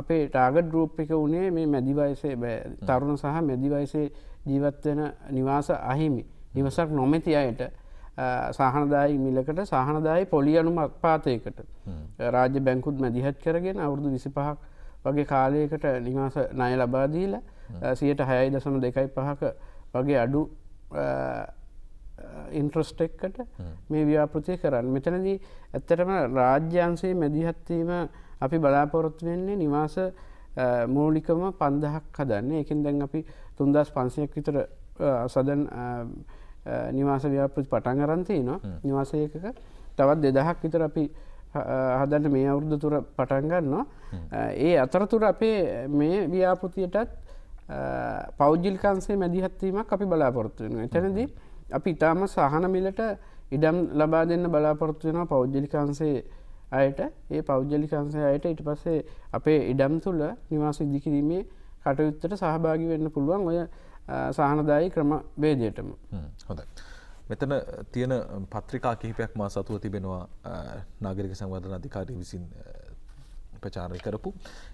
අපේ ටාගඩ් රූප්ික වුණේ මේ මැදිවයසේ තරුණ සහ මැදිවයිසේ ජීවත්වෙන නිවාස අහිමි නිවසක් නොමැති අයට සාහනදායි මිලකට සාහනදායි පොලි අනුම අක්පාතයකට රාජ බැංකුත් මැදිහත් කරගෙන අවුරදු විසිපහක් වගේ කාලයකට නිවාස නය ලබාදීල සියට හයයි දසන දෙකයි පහක වගේ අඩු ඉන්ට්‍රස්ටෙක්කට මේ ව්‍යාපෘතිය කරන්න මෙතනදී ඇත්තටම රාජ්‍යන්සේ මැදිහත්වීම අපි බලාපොරොත්තු වෙන්නේ නිවාස මූලිකම පන්දහක් හදන්න එකින් දැන් අපි තුන්දස් පන්සයක් විතර සදන් නිවාස ව්‍යාපෘති පටන් අරන්තේ නවා නිවාසයකක තවත් දෙදහක් විතර අපි හදන්න මේ අවුරුදු තුර පටන්ගන්නවා ඒ අතරතුර අපේ මේ ව්‍යාපෘතියටත් පෞද්ජිල්කන්සේ මැදිහත්වීමක් අපි බලාපොරොත්තු වෙන එතැනද අපි ඉතාම සහන මිලට ඉඩම් ලබා දෙන්න බලාපොරොත්තු වෙනවා පෞද්ජිලිකන්සේ අයට ඒ පෞද්ගලි සංසයට ඉට පස්සේ අපේ ඉඩම් තුළ නිවාස ඉදිකිරීමේ කටයුත්තට සහභාගි වෙන්න පුළුවන් ඔය සහනදායි ක්‍රම බේදයටම හොඳ. මෙතන තියෙන පත්‍රිකා කිහිපයක් මා සතුව තිබෙනවා නාගරික සංවධන අධිකාරී විසින් ප්‍රචාරය කරපු.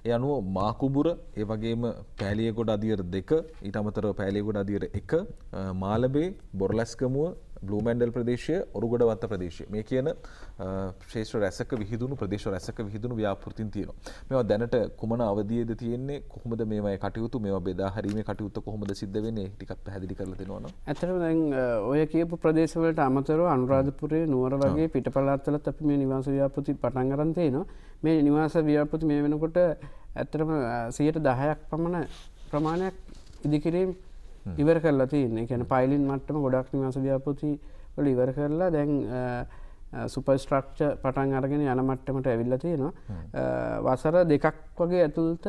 ඒ අනුව මාකුබුර ඒ වගේම පෑලියගොඩ අදියර දෙක ඊට අමතරව පෑලියගොඩ අදියර එක මාලබේ බොරලැස්කමුව බ්ලූමන්ඩල් ප්‍රදේශය ඔරුගොඩවත්ත ප්‍රදේශය මේ කියන ශේෂ රැසක විහිදුණු ප්‍රදේශ රැසක විහිදුණු ව්‍යාපෘතින් තියෙනවා මෙවා දැනට කුමන අවධියද තියෙන්නේ කොහොමද මේමයි කටයුතු මේ බෙදාහරීම කටයුත්ත කොහොමද සිද්ධ වෙන්නේ ටිකක් පැදිලි කරල දෙනවන ඇතර ඔය කියපු ප්‍රදේශවලට අමතරව අනුරාධපුරේ නුවර වගේ පිට පලාත්තලත් අපි මේ නිවාස ව්‍යාපෘති පටන් කරන්තේ නවා මේ නිවාස ව්‍යාපෘති මේ වෙනකොට ඇත්තරම සයට දහයක් පමණ ප්‍රමාණයක් ඉදිකිරීම ඉවර කරලා තියන්නේ කැන පයිලින් මටම ගොඩක් නිවස ව්‍යාපති වල ඉවර කරලා දැන් සුපස්ට්‍රක්ෂ පටන් අරගෙන යන මට්ටමට ඇවිල්ල තියෙනවා වසර දෙකක් වගේ ඇතුළත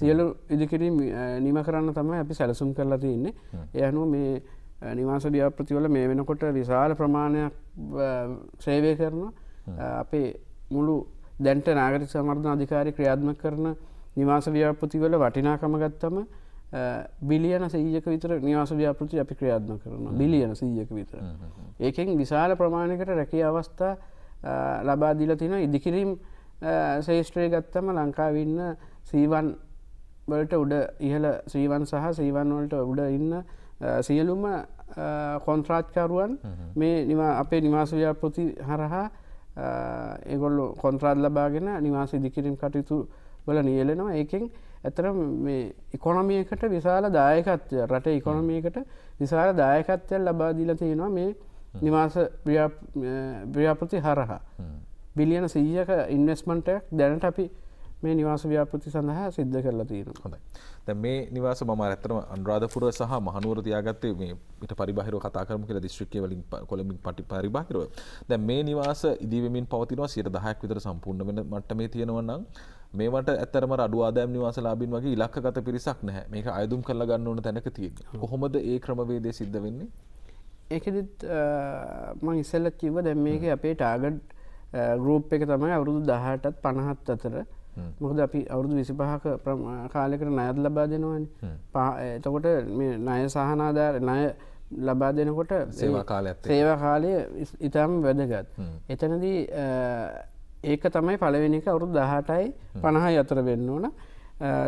සියලු ඉදිකිරීම නිම කරන්න තම අපි සැලසුම් කරලා තියන්නේ එයනුව මේ නිවාස ව්‍යාපතිවල මේ වෙනකොට විශාල ප්‍රමාණයක් සේවය කරන අපේ මුළු දැන්ට නාගරි සමර්ධන අධිකාරය ක්‍රියාත්ම කරන නිවාස ව්‍යාපතිවල වටිනාකමගත්තම බිලියන සීජක විතර නිවාස ව්‍යාපෘති අපි ක්‍රියාත්ම කරන බිලියන සීජක විතර. ඒකෙන් විශාල ප්‍රමාණයකට රැකිය අවස්ථා ලබාදිල තින ඉදිකිරීම් සේෂත්‍රය ගත්තම ලංකාවන්න සීවන් වලට උඩ ඉහල සීවන් සහ සීවන් වලට උඩ ඉන්න සියලුම කොන්ත්‍රාත්්කාරුවන් මේ නිවා අපේ නිවාස ව්‍යාපෘති හරහා ඒගොල්ලු කොන්ත්‍රාත් ලබාගෙන නිවාස ඉදිකිරීම් කටයුතු වල නියලෙනවා ඒකෙන් ඇතර මේ ඉකොනමියකට විශාල දායකත්වය රට ඉකොනමියකට විශාල දායකත්වය ලබා දීල තියෙනවා මේ නිවාස ව්‍යාපති හරහා. බිලියන සීයක ඉන්වස්මන්ටක් දැනට අපි මේ නිවාස ව්‍යාපති සඳහා සිද්ධ කරලා තියෙන හොඳයි දැ මේ නිවාස ම ඇතරම අන්රාධපුර සහ මහනුවර තියාගත්තේ මේ ඉට පරිබහිර කතා කරම කියලා දිශ්‍රික්කය වලින් කොළමින් පටි පරිබාහිරව දැ මේ නිවාස ඉදිවමින් පවතිනවා සියට දහයක් විතර සම්පූර්ණ වෙන මට්ටමේ තියෙනවන්නම් මේට ඇතරම අඩුවාදෑම් නිවාසලාබින් වගේ ඉලක්කගත පිරිසක් නැහැ මේක අයදුම් කරල ගන්න ඕන තැනක තියෙන කොහොමද ඒ ක්‍රමවේදය සිද්ධ වෙන්නේ ඒකෙදත් මං ඉස්සල්ලත් කිව දැම් මේක අපේ ටාගඩ් ගරූප් එක තමයි අවුරුදු දහටත් පණහත් අතර මොකද අපි අවුරුදු විසිපහක කාලෙකට නයත් ලබා දෙනවන එතකොට මේ නය සහනාධාර නය ලබා දෙනකොට සේවා කාලය ඉතාම වැදගත් එතනදී ඒක තමයි පළවෙනික අවුරු දහටයි පණහා අතර වෙන්න ඕන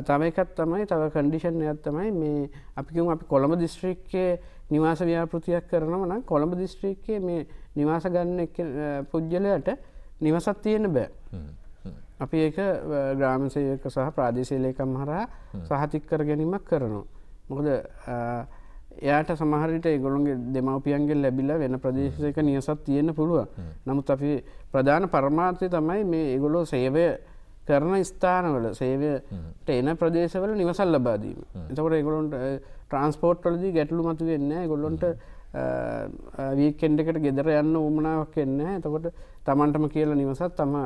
තම එකත් තමයි තව කඩිෂන් එකත් තමයි මේ අපිකම අපි කොළඹ දිස්ත්‍රික්කයේ නිවාස ව්‍යාපෘතියක් කරනව නම් කොළඹ දිස්ත්‍රික්කයේ මේ නිවාස ගන්න පුද්ගලයට නිවසත් තියෙන බෑ අපි ඒක ග්‍රාමසයක සහ ප්‍රාදේශීලයකම් හරහා සහතික් කර ගැනීමක් කරනවා. මොකද එයාට සමහරිට ඒගොළන්ගේ දෙමවපියන්ගේ ලැබිලා වෙන ප්‍රදේශයක නියසත් තියෙන පුළුව නමුත් අපි ප්‍රධාන පරමාර්ථය තමයි මේ ඒගොලෝ සේවය කරන ස්ථානවල සේවයට එන ප්‍රදේශවල නිවසල් ලබාදීම එතකට ඒගොලොන්ට ට්‍රන්ස්පෝර්ට්ලදී ගැටලු මතු වෙන්න ගොල්ලොන්ට වී කෙන්ඩෙකට ගෙදර යන්න උමනාවක් එන්න එතකොට තමන්ටම කියල නිවසත් තම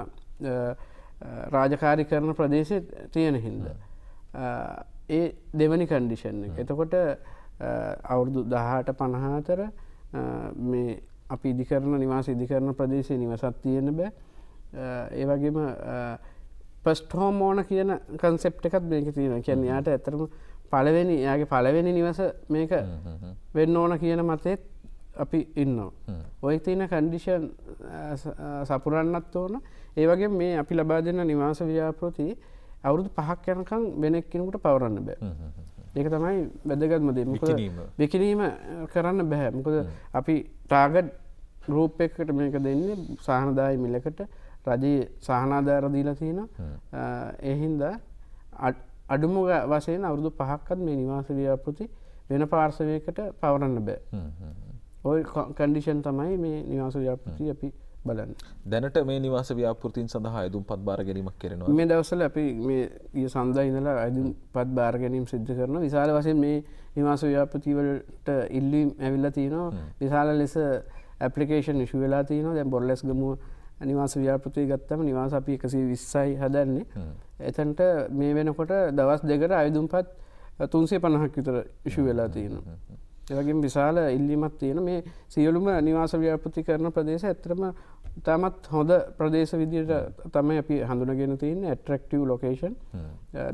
රාජකාරි කරන ප්‍රදේශය තියෙන හින්ද. ඒ දෙවනි කන්ඩිෂන් එක එතකොට අවුරුදු දහට පණහාතර මේ අපි ඉදිකරන නිවාස ඉදිකරන ප්‍රදේශය නිවසත් තියෙන බෑ ඒවගේම පස්ට හෝමෝන කියන කන්සෙප් එකත් මේක තියෙන කියන්න යාට ඇතරම පලවෙනි යාගේ පලවෙනි නිවස මේක වෙන්න ඕන කියන මතෙත් අපි ඉන්නවා. ඔය තියන කන්ඩිෂන් සපුරන්නත් ඕන ඒවගේ මේ අපි ලබා දෙන්න නිවාස ව්‍යාපෘති අවුරුදු පහක් යනකං වෙනෙක්කෙනකුට පවරන්න බෑ. ඒක තමයි වැදගත්මදේ මොකද විකිරීම කරන්න බැහැ මොකද අපි ටාගඩ් රූප් එකට මේක දෙන්නේ සහනදාය මිලකට රජයේ සහනාධාර දීලා තියෙන එහින්දා අඩුම වශයෙන් අවුරුදු පහක්කත් මේ නිවාස ව්‍යාපෘති වෙන පාර්ශවයකට පවරන්න බෑ ඔය කන්ඩිෂන් තමයි මේ නිවාස ව්‍යාපෘති අපි බලන්න දැනට මේ නිවාස ව්‍යාපෘතින් සඳහා ඇදුම් පත් බාර ගැනීමක් කරනවා මේ දවසල අපි මේ ඒ සඳහා ඉඳලා ඇදුම් පත් බාර ගැනීම සිද්ධ කරන විශාල වශයෙන් මේ නිවාස ව්‍යාපතිවලට ඉල්ලීම් ඇවිල්ල තියෙනවා විශාල ලෙස ඇපලිකේෂන් නිශු වෙලා තියන දැ බොල්ලස් ගමුව නිවාස ව්‍යාපෘතිය ගත්තම නිවාස අපි එකසි විස්සයි හදන්නේ එතන්ට මේ වෙනකොට දවස් දෙකට අයදුම් පත් තුන්සේ පණහක් විතර ඉශු වෙලා තියෙනවා එවගේ විශාල ඉල්ලිමත් තියෙන මේ සියලුම නිවාස ව්‍යාපති කරන ප්‍රදේශ ඇත්‍රම තමත් හොඳ ප්‍රදේශ විදියට තමයි අපි හඳුනගෙන තියන්න ඇටරක්ටව ලොකේෂන්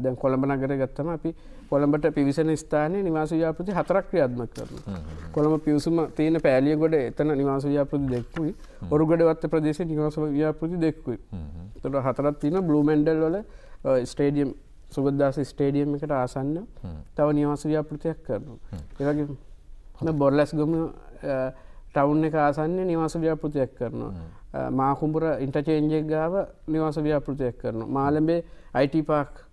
දැන් කොළඹ නගර ගත්තම අපි කොළඹට පිවිසෙන ස්ථානය නිවාසයාපති හතරක් ක්‍රියාත්මක කරන කොළඹ පිවසුම තියෙන පෑලිය ගොඩ එතන නිවාසයාපති දෙක්වයි ඔරුගඩවත් ප්‍රදේශ නිවාස ව්‍යාපති දෙක්වයි තොට හතරත් තින බ්ලූමෙන්ඩල් වල ස්ටේඩියම් සුබදදාස ස්ටේඩියම් එකට ආසන්න තව නිවාස ව්‍යාපෘතියක් කරනු ඒගේ බොරලැස් ගොම ටවුන් එක ආසන්නේ නිවාස ව්‍යාපෘතියක් කරනවා මාකුම්පුර ඉන්ටචේන්ජෙක් ගාව නිවාස ව්‍යාපෘතියක් කරනවා මාලඹේ අයිට පාක්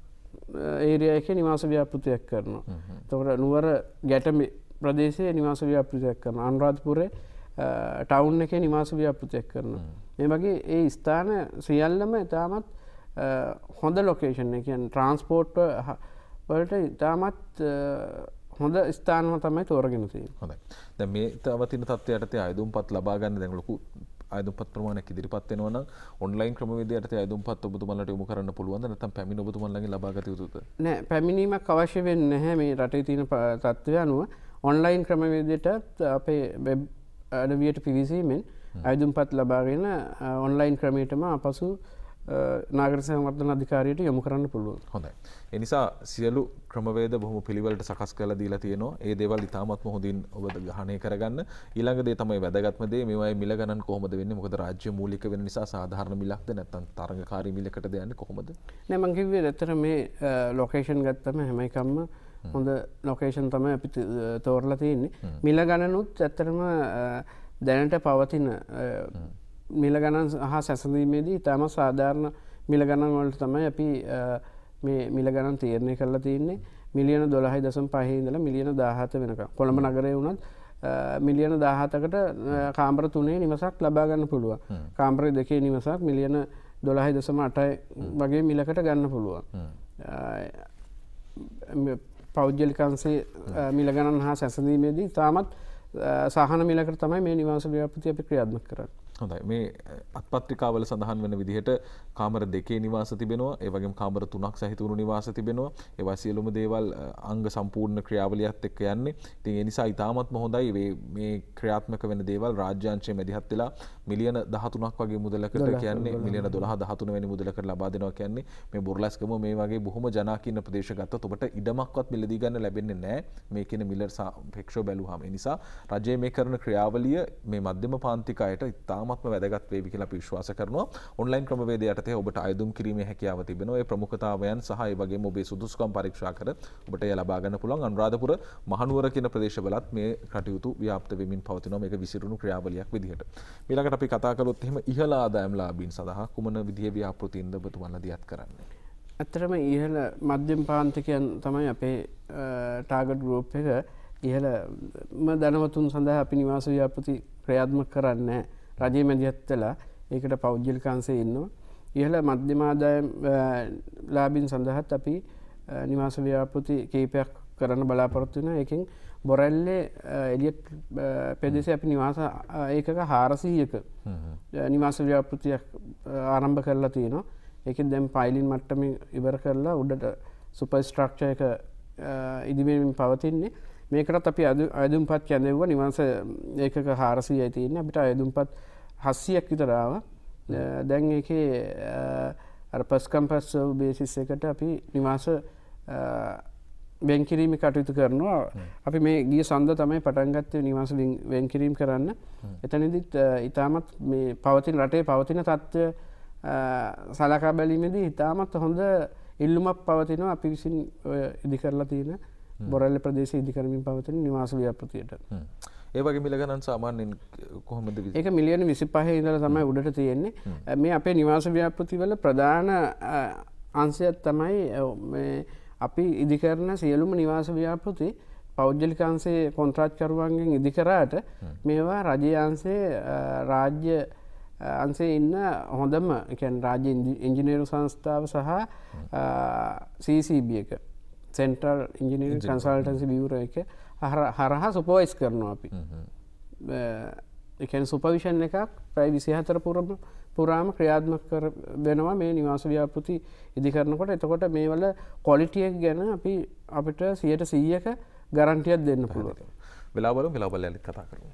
ඒරිය එක නිවාස ව්‍යාපෘතියක් කරනවා තොකට නුවර ගැටම ප්‍රදේශය නිවාස ව්‍යාපෘතියක් කරන අනුරාධපුරේ ටවුන් එක නිවාස ව්‍යාපෘතියක් කරනවා මේ වගේ ඒ ස්ථාන සියල්ලම ඉතාමත් හොඳ ලොකේෂන් එක ට්‍රන්ස්පෝට්ට වලට ඉතාමත් හොඳ ස්ථානම තමයි තෝරගෙනති හොඳ දැ මේ තවතින තත්වයට අයදුම් පත් ලබාගන්න දැඟලකු අයදුපත් ප්‍රමාණයක් ඉදිරිපත් වෙනවා නම් ඔන්ලයින් ක්‍රමවේදයට අයදුම්පත් ඔබතුමලට යොමු කරන්න පුළුවන් නැත්නම් පැමිණ ඔබතුමලගේ ලබාගත යුතුද නෑ පැමිණීමක් අවශ්‍ය වෙන්නේ නැහැ මේ රටේ තියෙන තත්ත්වය අනුව ඔන්ලයින් ක්‍රමවේදයට අපේ වෙබ් අඩවියට පිවිසීමෙන් අයදුම්පත් ලබාගෙන ඔන්ලයින් ක්‍රමයටම අපසු නාගරසය මර්ධන අධිකාරයට යොමු කරන්න පුළුව හොඳයි. එනිසා සියලු ක්‍රමවේද බොහම පිළිවලට සකස් කල දීලා තියනවා ඒ දෙවල් ඉතාමත්ම හොඳින් ඔබද ගහනය කරගන්න ඊළඟදේ තමයි වැදගත්මදේ මෙවයි මිල ගණන් කොහොමද වෙන්න මොකද රාජ්‍ය මූලික වෙන නිසා සාධාරණ මිලක්ද නැත්තන් තරඟකාරී මිලකට දෙයන්න කොහොමද නැමංකිවේ ඇත්තර මේ ලොකේෂන් ගත්තම හැමයිකම්ම හොඳ ලොකේෂන් තම අපි තෝරලා තියන්නේ මිල ගණනුත් ඇත්තරම දැනට පවතින මිල ගණන් හා සැසඳීමේදී තම සාධාරණ මිල ගණන් වලට තමයි අපි මිල ගණන් තීරණය කරලා තියන්නේ මිලියන දොළහහි දසම් පහහිදල මිලියන දාහත වෙනක කොළඹ නගරය වුණත් මිලියන දාහතකට කාම්පර තුනේ නිවසක් ලබාගන්න පුළුව කාම්පරය දෙකේ නිවසක් මිලියන දොළහහි දසම අටයි වගේ මිලකට ගන්න පුළුවන් පෞද්ජලිකන්සේ මිලගණන් හා සැසඳීමේදී තාමත් සාහන මිලකට තමයි මේ නිවාස ව්‍යාපති අපි ක්‍රියාත්ම කරන්න හොඳයි මේ අත්පත්්‍රිකාවල සඳහන් වන විදිහට කාමර දෙකේ නිවාස තිබෙනවා ඒවගේ කාමර තුනක් සහිතවුණු නිවාස තිබෙනවා ඒවා සියලුම දේවල් අංග සම්පූර්ණ ක්‍රියාවලියත් එක්ක යන්නේ තින් එනිසා ඉතාමත්ම හොඳයි මේ ක්‍රියාත්මක වෙන දේවල් රාජ්‍යංශය මැදිහත්වෙලා මිලියන දහතුනක් වගේ මුදලකට කියන්නේ මිලියන දොළහ දහතුන වැනි මුදලකට ලබා දෙනවා කියන්නේ මේ බොරලස්කම මේ වගේ බොහොම ජනාකීන ප්‍රදේශ ගත්තොත් ඔබට ඉඩමක්වත් මිලදී ගන්න ලැබෙන්නේ නැහැ මේ කියන මිලර් සාපේක්ෂව බැලුවාම ඒ නිසා රජය මේ කරන ක්‍රියාවලිය මේ මධ්‍යම පාන්තික අයට ඉතාම තවමත්ම වැදගත් වේවි කියලා අපි විශ්වාස කරනවා. ඔන්ලයින් ක්‍රමවේදය යටතේ ඔබට අයදුම් කිරීමේ හැකියාව තිබෙනවා. ඒ ප්‍රමුඛතාවයන් සහ ඒ වගේම ඔබේ සුදුසුකම් පරීක්ෂා කර ඔබට එය ලබා ගන්න පුළුවන්. අනුරාධපුර මහනුවර කියන ප්‍රදේශවලත් මේ කටයුතු ව්‍යාප්ත වෙමින් පවතිනවා. මේක විසිරුණු ක්‍රියාවලියක් විදිහට. ඊළඟට අපි කතා කළොත් එහෙම ඉහළ ආදායම් ලාභීන් සඳහා කුමන විදිහේ ව්‍යාපෘතීන්ද ඔබතුමාලා දියත් කරන්නේ? ඇත්තරම ඉහල මධ්‍යම් පාන්තිකයන් තමයි අපේ ටාගඩ් ගරෝප් එක ඉහලම දැනවතුන් සඳහා අපි නිවාස ව්‍යාපති ක්‍රියාත්ම කරන්න රජයේ මැදිහත් වෙලා ඒකට පෞද්ගලිකාන්සේ ඉන්නවා. ඉහළ මධ්‍යමාදායම් ලාබින් සඳහත් අපි නිවාස ව්‍යාපෘති කීපයක් කරන්න බලාපොරොත්තු වෙන එකෙන් බොරැල්ලේ එලියට් පෙදෙස අපි නිවාස ඒකක හාරසීයක නිවාස ව්‍යාපෘතියක් ආරම්භ කරලා තියෙනවා එක දැම් පයිලින් මට්ටම ඉවර කරලා උඩට සුපර්ස්ට්‍රක්ෂයක ඉදිවෙමින් පවතින්නේ මේකටත් අපි අයදුම්පත් කැඳෙව්ව නිවන්ස ඒක හාරසී ඇතින්න අපිට අයදුම්පත් හස්සියක් විතරාව දැන් එක පස්කම්පස් බේසිස් එකට අපි නිවාස බැංකිරීම කටයුතු කරනවා අපි මේ ගිය සඳ තමයි පටන්ගත්තය නිවාස වෙන්කිරීම් කරන්න එතනදිත් ඉතාමත් මේ පවතින් රටේ පවතින තත්ත්ව සලකා බැලීමේදී ඉතාමත් හොඳ ඉල්ලුමක් පවතිනවා අපි විසින් ඉදි කරලා තියෙන බොරල්ල ප්‍රදේශ ඉදිකරමින් පවතින නිවාස ව්‍යාපතියට ඒවගේ මිලගනන් සාමාන්‍යෙන් කොහොමද එක මිලියන විසි පහහි ඉඳල තමයි උඩට තියෙන්නේ මේ අපේ නිවාස ව්‍යාපතිවල ප්‍රධාන අන්සයත් තමයි අපි ඉදිකරන සියලුම නිවාස ව්‍යාපෘති පෞද්ජලිකාන්සේ කොන්ත්‍රාත්කරුවන්ගෙන් ඉදිකරාට මේවා රජයන්සේ රාජ්‍ය අන්සේ ඉන්න හොඳම කැන් රාජ ඉංජිනේරු සංස්ථාව සහ සීසීබිය එක සෙන්ටල් ඉංජිනීර් කන්සල්ටන්සි බියවර එක හර හරහා සුපෝයිස් කරනවා අපි එකන් සුපවිෂන් එකක් ප්‍රයි විසිහතර පුරම පුරාම ක්‍රියාත්මක වෙනවා මේ නිවාස ව්‍යාපෘති ඉදිකරනකොට එතකොට මේ වල කොලිටියක් ගැන අපි අපිට සියට සීයක ගරන්ටියත් දෙන්න පුළුව වෙලාබලු වෙලාබල ඇලි කතා කරු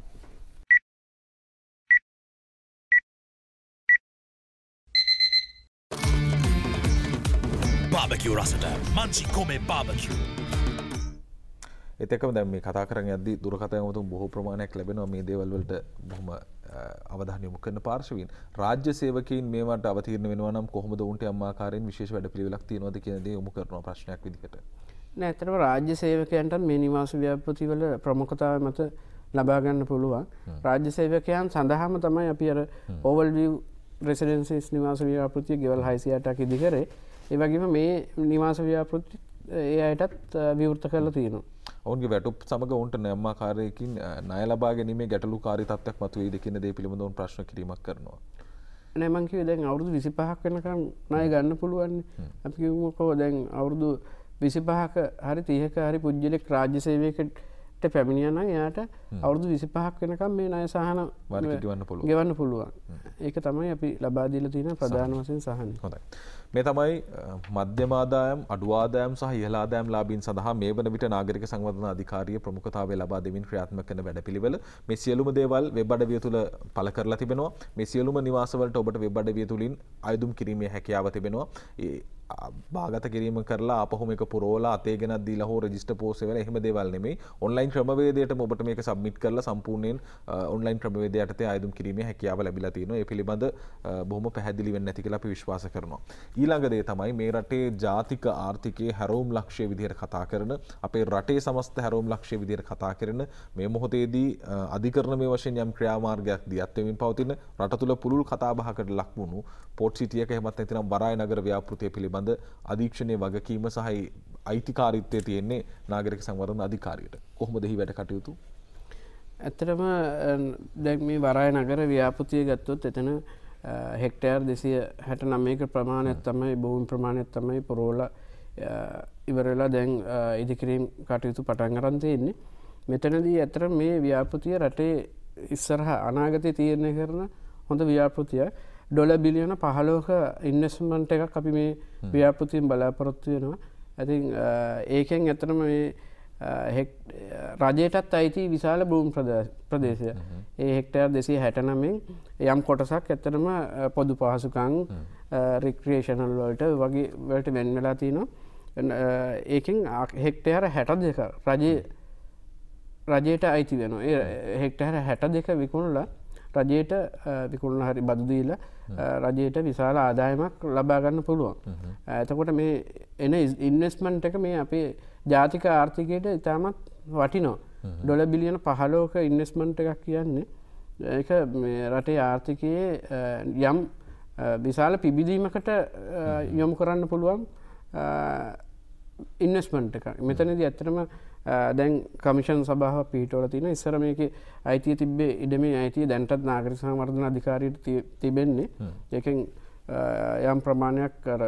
බාබකිව් රසට මංචි කොමේ බාබකිව්. එතකම දැම මේ කතා කරන ඇද දුරකතයමතුන් බොහෝ ප්‍රමාණයක් ලැබෙනවා මේ දේවල්වලට බොහොම අවධානය මුකන්න පාර්ශවීන් රාජ්‍ය සේවකින් මේට අවතිරන වෙනවනම් කොහොමද උන්ට අම්මාකාරෙන් විශේෂ වැඩ පිළිවෙලක් තියෙනවද කියද යොමු කරන ප්‍රශ්නයක් විදිහට. නැතරම රාජ්‍ය සේවකයන්ට මේ නිවාස ව්‍යාපතිවල ප්‍රමුඛතාව මත ලබාගන්න පුළුවන් රාජ්‍ය සේවකයන් සඳහාම තමයි අපි අර ඕවල් රෙසිඩන්සිස් නිවාස ව්‍යාපෘතිය ගෙවල් හයිසියටක් ඉදිකරේ ඒවගේම මේ නිවාස ව්‍යාපෘති ඒ අයටත් විවෘත කල තියෙන ඔන්ගේ වැටුප් සමඟ ඔන්ට නැම්මා කාරයකින් නය ලබා ගැනීම ගැටලු කාරිතත්යක් මතුවේ දෙකින දේ පිළිබඳවන් ප්‍රශ්න කිරීමක් කරනවා නෑමංකිව දැන් අවුරුදු විසි පහක් වෙනකම් නය ගන්න පුළුවන් අපි කිවකෝ දැන් අවුරුදු විසි පහක හරි තියක හරි පුද්ජලෙක් රාජ්‍ය සේවයකට පැමිණියන යායට අවුදු විසිපහක් වෙනකම් මේ අය සහන වන්න පුළුව ගවන්න පුළුවන් ඒක තමයි අපි ලබාදීල තියෙන ප්‍රධාන වසයෙන් සහන හොඳයි මේ තමයි මධ්‍යමාදායම් අඩුවාදයම් සහ හලාදෑම් ලාබින් සඳහා මේ වන විට නාගරික සංවධන අධිකාරය ප්‍රමුඛතාව ලබා දෙමින් ක්‍රියාත්ම කන වැඩ පිළිවෙල මේ සියලුම දේවල් වෙබ්බඩවිය තුළ පල කරලා තිබෙනවා මේ සියලුම නිවාසවලට ඔබට වෙබ්බඩවිය තුළින් අයුදුම් කිරීමේ හැකියාව තිබෙනවා භාගත කිරීම කරලා අපහොම එක පුරෝලා අතේගෙනත් දීලා හෝ රජිස්ට පෝසවල එහෙම දේවල් නෙමේ ඔන්ලයින් ක්‍රමවේදයට ඔබට මේක සබ් සබ්මිට් කරල සම්පූර්ණයෙන් ඔන්ලයින් ක්‍රමවේදයට අයදුම් කිරීම හැකියාව ලැබිලා තියෙනවා ඒ පිළිබඳ බොහොම පැහැදිලි වෙන්න ඇති කියලා අපි විශ්වාස කරනවා. ඊළඟදේ තමයි මේ රටේ ජාතික ආර්ථිකයේ හැරෝම් ලක්ෂය විදිහයට කතා කරන අපේ රටේ සමස්ත හැරෝම් ලක්ෂය විදිහයට කතා කරන මේ මොහොතේදී අධිකරණ මේ වශයෙන් යම් ක්‍රියාමාර්ගයක් දියත්වෙමින් පවතින රට තුළ පුළුල් කතාබහකට ලක්වුණු පොට් සිටියක හෙමත් ඇතිනම් බරාය නගර ව්‍යාපෘතිය පිළිබඳ අධීක්ෂණය වගකීම සහයි අයිතිකාරිත්තය තියෙන්නේ නාගරක සංවරණ අධිකාරයට කොහොම දෙහි වැඩ කටයුතු ඇත්තටම දැක් මේ වරාය නගර ව්‍යාපතිය ගත්තොත් එතන හෙක්ටයර් දෙසිය හැට නමයක ප්‍රමාණයක් තමයි බොවුන් ප්‍රමාණයක් තමයි පොරෝල ඉවරලා දැන් ඉදිකිරීම් කටයුතු පටන් අරන්තයන්නේ මෙතනදී ඇතර මේ ව්‍යාපතිය රටේ ඉස්සරහ අනාගතය තීරණය කරන හොඳ ව්‍යාපෘතිය ඩොල බිලියන පහලෝක ඉන්නස්මන්ට එකක් අපි මේ ව්‍යාපෘතියෙන් බලාපොරොත්තු වෙනවා ඇති ඒකෙන් ඇතරම මේ රජයටත් අයිති විශාල බූම් ප්‍රදේශය ඒ හෙක්ටර් දෙසේ හැටනමෙන් යම් කොටසක් ඇත්තරම පොදු පහසුකං රික්‍රේෂණල් වලට වගේ වලට වෙන් වෙලා තියනවා ඒකින් හෙක්ටහර හැට දෙක රජය රජයට අයිති වෙන හෙක්ටහර හැට දෙක විකුණලා රජයට විකුණල හරි බදදීලා රජයට විශාල ආදායමක් ලබාගන්න පුළුවන්. ඇතකොට මේ එන ඉන්වස්මන්ට එක මේ අපේ ජාතික ආර්ථිකයට ඉතාමත් වටිනෝ. ඩොල බිලියන පහලෝක ඉන්වස්මන්ට එකක් කියන්නේ. ඒක රටේ ආර්ථිකයේ යම් විශාල පිබිදීමකට යොමු කරන්න පුළුවන් ඉන්වස්මන්ට එක මෙතනද ඇත්තරම දැන් කමිෂන් සභහ පිහිටවල තින ඉස්සර මේක අයිතිය තිබේ ඉඩම අයිතිය දැන්ටත් නාගරි සහමර්ධන අධිකාරයට තිබෙන්නේ ඒකෙන් යම් ප්‍රමාණයක් කර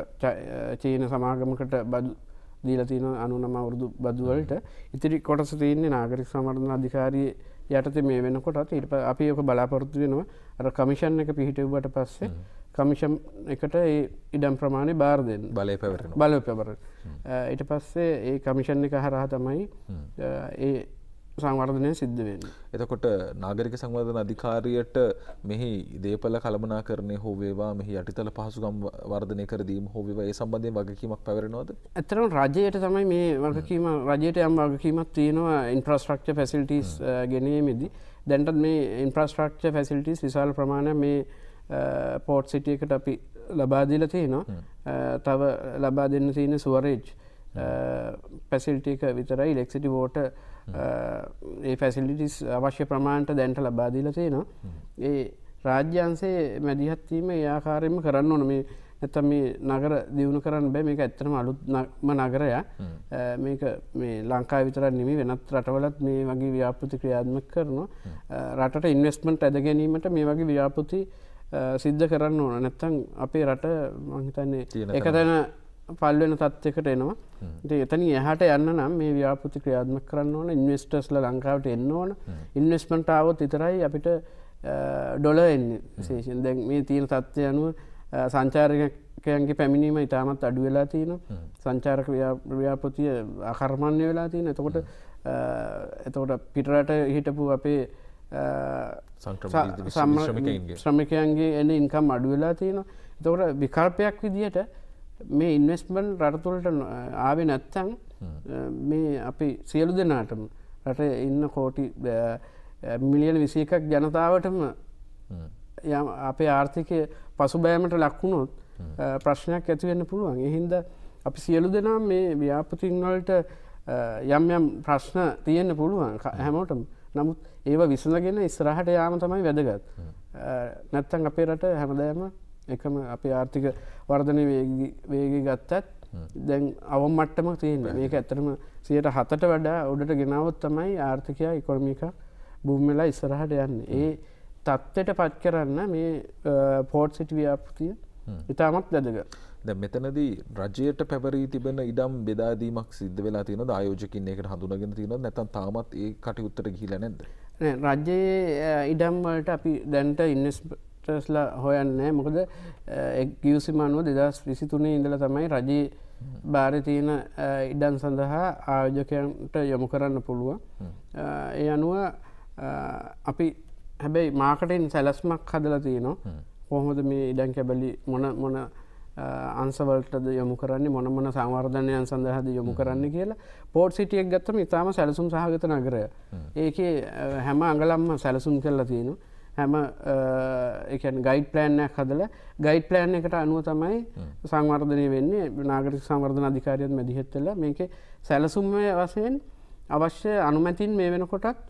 චීන සමාගමකට බදු දීලතින අනුනම වුරුදු බදුවලට ඉතිරි කොටස තියන්නේ නාගරික් සමර්ධන අධිකාරයේ යටත මේ වෙනකොටත් ඉට අපි ඔක බලාපොරොත්තු වෙනවා අර කමිෂන් එක පිහිටව්වට පස්සේ කමිෂම් එකට ඒ ඉඩම් ප්‍රමාණය බාර දෙෙන් බලය පැවර බලපැවර ඊට පස්සේ ඒ කමිෂන් එක හරහ තමයි ඒ සංවර්ධනය සිද්ධ වෙන්න. එතකොට නාගරික සංවර්ධන අධිකාරියට මෙහි දේපල කළමනා කරණය හෝවේවා මෙහි යටිතල පහසුගම් වර්ධනය කරදීම හෝවවා ඒ සම්බන්ධය වගකීමක් පැවරෙනවද. ඇතරම් රජයට තමයි මේ වගකීම රජයට යම් වගකීමත් තියෙනවා ඉන්ප්‍රස්ට්‍රක්ෂ පැසිල්ටිස් ගැනීමෙදී. දැන්ටත් මේ ඉන්ප්‍රස්ට්‍රක්ෂ පැසිල්ටිස් විශාල ප්‍රමාණය මේ පෝට් සිටියකට අපි ලබාදීල තියෙනවා තව ලබා දෙන්න තියෙන සුවරේජ්. පැසිල්ටික විතරයි ලෙක්සිටි බෝට ඒ පැසිල්ටිස් අවශ්‍ය ප්‍රමාණට දැන්ට ලබාදීල තියෙන ඒ රාජ්‍යන්සේ මැදිහත්වීම ඒආකාරයම කරන්න ඕන මේ නැතම මේ නගර දියුණු කරන්න බෑ මේක ඇත්තරම අලුත්ම නගරය මේක මේ ලංකා විතර නිමි වෙනත් රටවලත් මේ වගේ ව්‍යාපෘති ක්‍රියාත්මක කරනවා රට ඉන්වස්මට ඇද ගැනීමට මේ වගේ ව්‍යාපෘති සිද්ධ කරන්න ඕන නැත්තං අපේ රට මහිතන්නේ එකතැන පල්වෙන තත්වකට එනවා එතනි එහට යන්න නම් මේ ව්‍යාපති ක්‍රියාත්ම කරන්න ඕන ඉන්වස්ටර්ස්ල ලංකාවට එන්න ඕන ඉන්වස්මට ආවොත් ඉතරයි අපිට ඩොල එන්න සේෂන් දැන් මේ තීර තත්ත්වය අනුව සංචාරකයන්ගේ පැමිණීම ඉතාමත් අඩු වෙලා තියෙන සංචාරක ව්‍යාපතිය අකර්මණ්‍ය වෙලා තියෙන එතකොට එතකොට පිටරට හිටපු අපේ ශ්‍රමිකයන්ගේ එන ඉන්කම් අඩු වෙලා තියෙන තකොට විකල්පයක් විදිහට මේ ඉන්වස්මන් රටතුළට ආවෙ නැත්තං මේ අපි සියලු දෙනාටම රට ඉන්න කෝටි මිලියන විසි එකක් ජනතාවටම යම් අපේ ආර්ථිකය පසු බෑමට ලක්වුණොත් ප්‍රශ්නයක් ඇතිවෙන්න පුළුවන් එහින්ද අපි සියලු දෙනා මේ ව්‍යාපතින්වලට යම් යම් ප්‍රශ්න තියෙන්න්න පුළුවන් හැමෝටම නමුත් ඒව විසඳගෙන ඉස්රහට යාම තමයි වැදගත් නැත්තන් අපේ රට හැමදෑම එකම අපේ ආර්ථික වර්ධනය වේග ගත්තත් දැන් අවම් මට්ටමක් තියෙන් මේක ඇතරම සියට හතට වඩා උඩට ගෙනවත් තමයි ආර්ථිකයා ඉකොමික බුම්මලා ඉස්සරහට යන්න ඒ තත්ත්වට පත් කරන්න මේ පෝට් සිට ව්‍යාපතිය ඉතාමත් වැදක දැ මෙතනදී රජයට පැවරී තිබෙන ඉඩම් බෙදාදීමක් සිද්ධ වෙලා තින ආයෝජකින් එකට හඳුනගෙන තින නැතන් තාමත් ඒ කටයුත්තට ගිහිල නැද රජයේ ඉඩම්වලට අපි දැන්ට ඉන්නස් මිනිස්ටර්ස්ලා හොයන්නේ මොකද එක්ගියසිම අනුව දෙදස් විසිතුනේ ඉඳල තමයි රජයේ භාර තියෙන ඉඩන් සඳහා ආයෝජකයන්ට යොමු කරන්න පුළුවන් ඒ අනුව අපි හැබැයි මාකටෙන් සැලස්මක් හදලා තියනවා කොහොමද මේ ඉඩන් කැබලි මොන මොන අන්සවලටද යොමු කරන්නේ මොන මොන සංවර්ධනයන් සඳහද යොමු කරන්න කියලා පෝට් සිටියක් ගත්තම ඉතාම සැලසුම් සහගත නගරය ඒකේ හැම අඟලම්ම සැලසුම් කරලා තියෙනවා හැම එකන් ගයිඩ් පලෑන්නයක් හදල ගයිඩ් පලෑන් එකට අනුව තමයි සංවර්ධනය වෙන්නේ නාගරික සංවර්ධන අධිකාරයත් මැදිහෙත්තල මේක සැලසුම් වසයෙන් අවශ්‍ය අනුමැතින් මේ වෙනකොටත්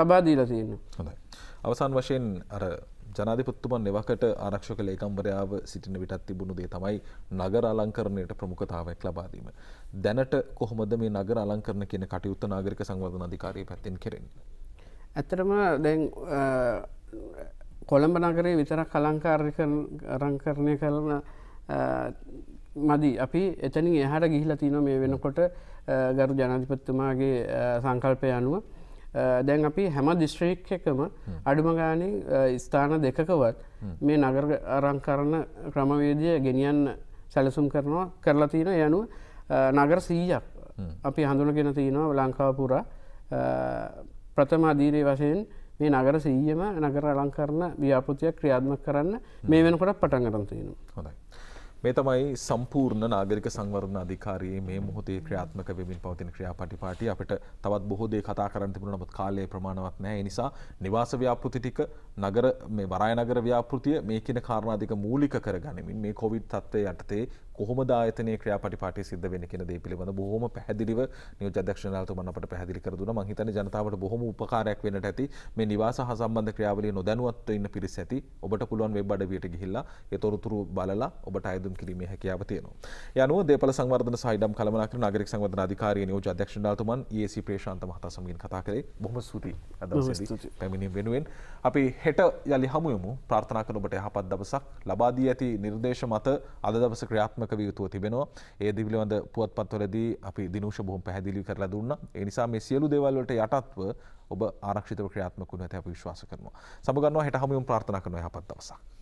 ලබා දීල තියෙන අවසන් වශයෙන් අර ජනාධිපත්තුමන් එවකට ආරක්ෂක ලේකම්වරයාව සිටින විටත් තිබුණු දේ තමයි නගර අලංකරණයට ප්‍රමුඛතාවයක් ලබාදීම. දැනට කොහොමද මේ නගර අලංකරන කියන කටයුත්ත නාගරික සංවර්ධන අධිකාරී පැත්තෙන් කෙරෙන්නේ. ඇතරම දැන් කොළඹ නගරේ විතරක් කලංකාර්ක රංකරණය කරන මදි අපි එතනින් එහට ගිහිල තින මේ වෙනකොට ගරු ජනාධිපත්තුමාගේ සංකල්පය අනුව දැන් අපි හැම දිස්ශ්‍රීක් එකම අඩුමගානී ස්ථාන දෙකකවත් මේ නගර අරංකරන ක්‍රමවේදය ගෙනියන් සැලසුම් කරනවා කරලා තියෙන යනුව නගර සීයක් අපි හඳුනගෙන තියෙනවා ලංකාපුරා ප්‍රථම අදීරය වශයෙන් මේ නගර සීයම නගර අලංකරන ව්‍යාපෘතියක් ක්‍රියාත්ම කරන්න මේ වෙනකොට පටන් ගරන් තියෙනවා හොඳයි. මේ තමයි සම්පූර්ණ නාගරික සංවර්ධන අධිකාරියේ මේ මොහොතේ ක්‍රියාත්මක වෙමින් පවතින ක්‍රියාපටිපාටි අපිට තවත් බොහෝ දේ කතා කරන්න තිබුණා නමුත් කාලය ප්‍රමාණවත් නැහැ. ඒ නිසා නිවාස ව්‍යාපෘති ටික නගර මේ වරාය නගර ව්‍යාපෘතිය මේ කියන කාරණා දෙක මූලික කරගනිමින් මේ කොවිඩ් තත්ත්වය යටතේ කොහොමද ආයතනයේ ක්‍රියාපටිපාටි සිද්ධ වෙන්නේ කියන දේ පිළිබඳ බොහොම පැහැදිලිව නියෝජ්‍ය අධ්‍යක්ෂණාලතුමන් අපට පැහැදිලි කර දුන්නා. මං හිතන්නේ ජනතාවට බොහොම උපකාරයක් වෙන්නට ඇති. මේ නිවාස හා සම්බන්ධ ක්‍රියාවලිය නොදැනුවත්ව ඉන්න පිරිස ඇති. ඔබට පුළුවන් වෙබ් අඩවියට ගිහිල්ලා ඒ තොරතුරු බලලා ඔබට අයදුම් කිරීමේ හැකියාව තියෙනවා. ඒ අනුව දේපල සංවර්ධන සහ ඉඩම් කළමනාකරණ නාගරික සංවර්ධන අධිකාරිය නියෝජ්‍ය අධ්‍යක්ෂණාලතුමන් EAC ප්‍රේශාන්ත මහතා සමගින් කතා කළේ. බොහොම ස්තුතියි අද දවසේදී පැමිණීම වෙනුවෙන්. අපි හෙට යලි හමුයමු ප්‍රාර්ථනා කරන ඔබට යහපත් දවසක් ලබා දී ඇති නිර්දේශ මත අද දවස ක්‍රියාත්මක සාර්ථක වියයුතුව තිබෙනවා ඒ දිවිලිබඳ පුවත්පත්වලදී අපි දිනුෂ බොහොම පැහැදිලි කරලා දුන්න එනිසා මේ සියලු දේවල්වලට යටත්ව ඔබ ආරක්ෂිතව ක්‍රියාත්මකුණ ඇත අප විශ්වාස කරනවා සමගන්නවා හට හමුම් ප්‍රාර්ථනා කරනවා යහපත් දවසක්.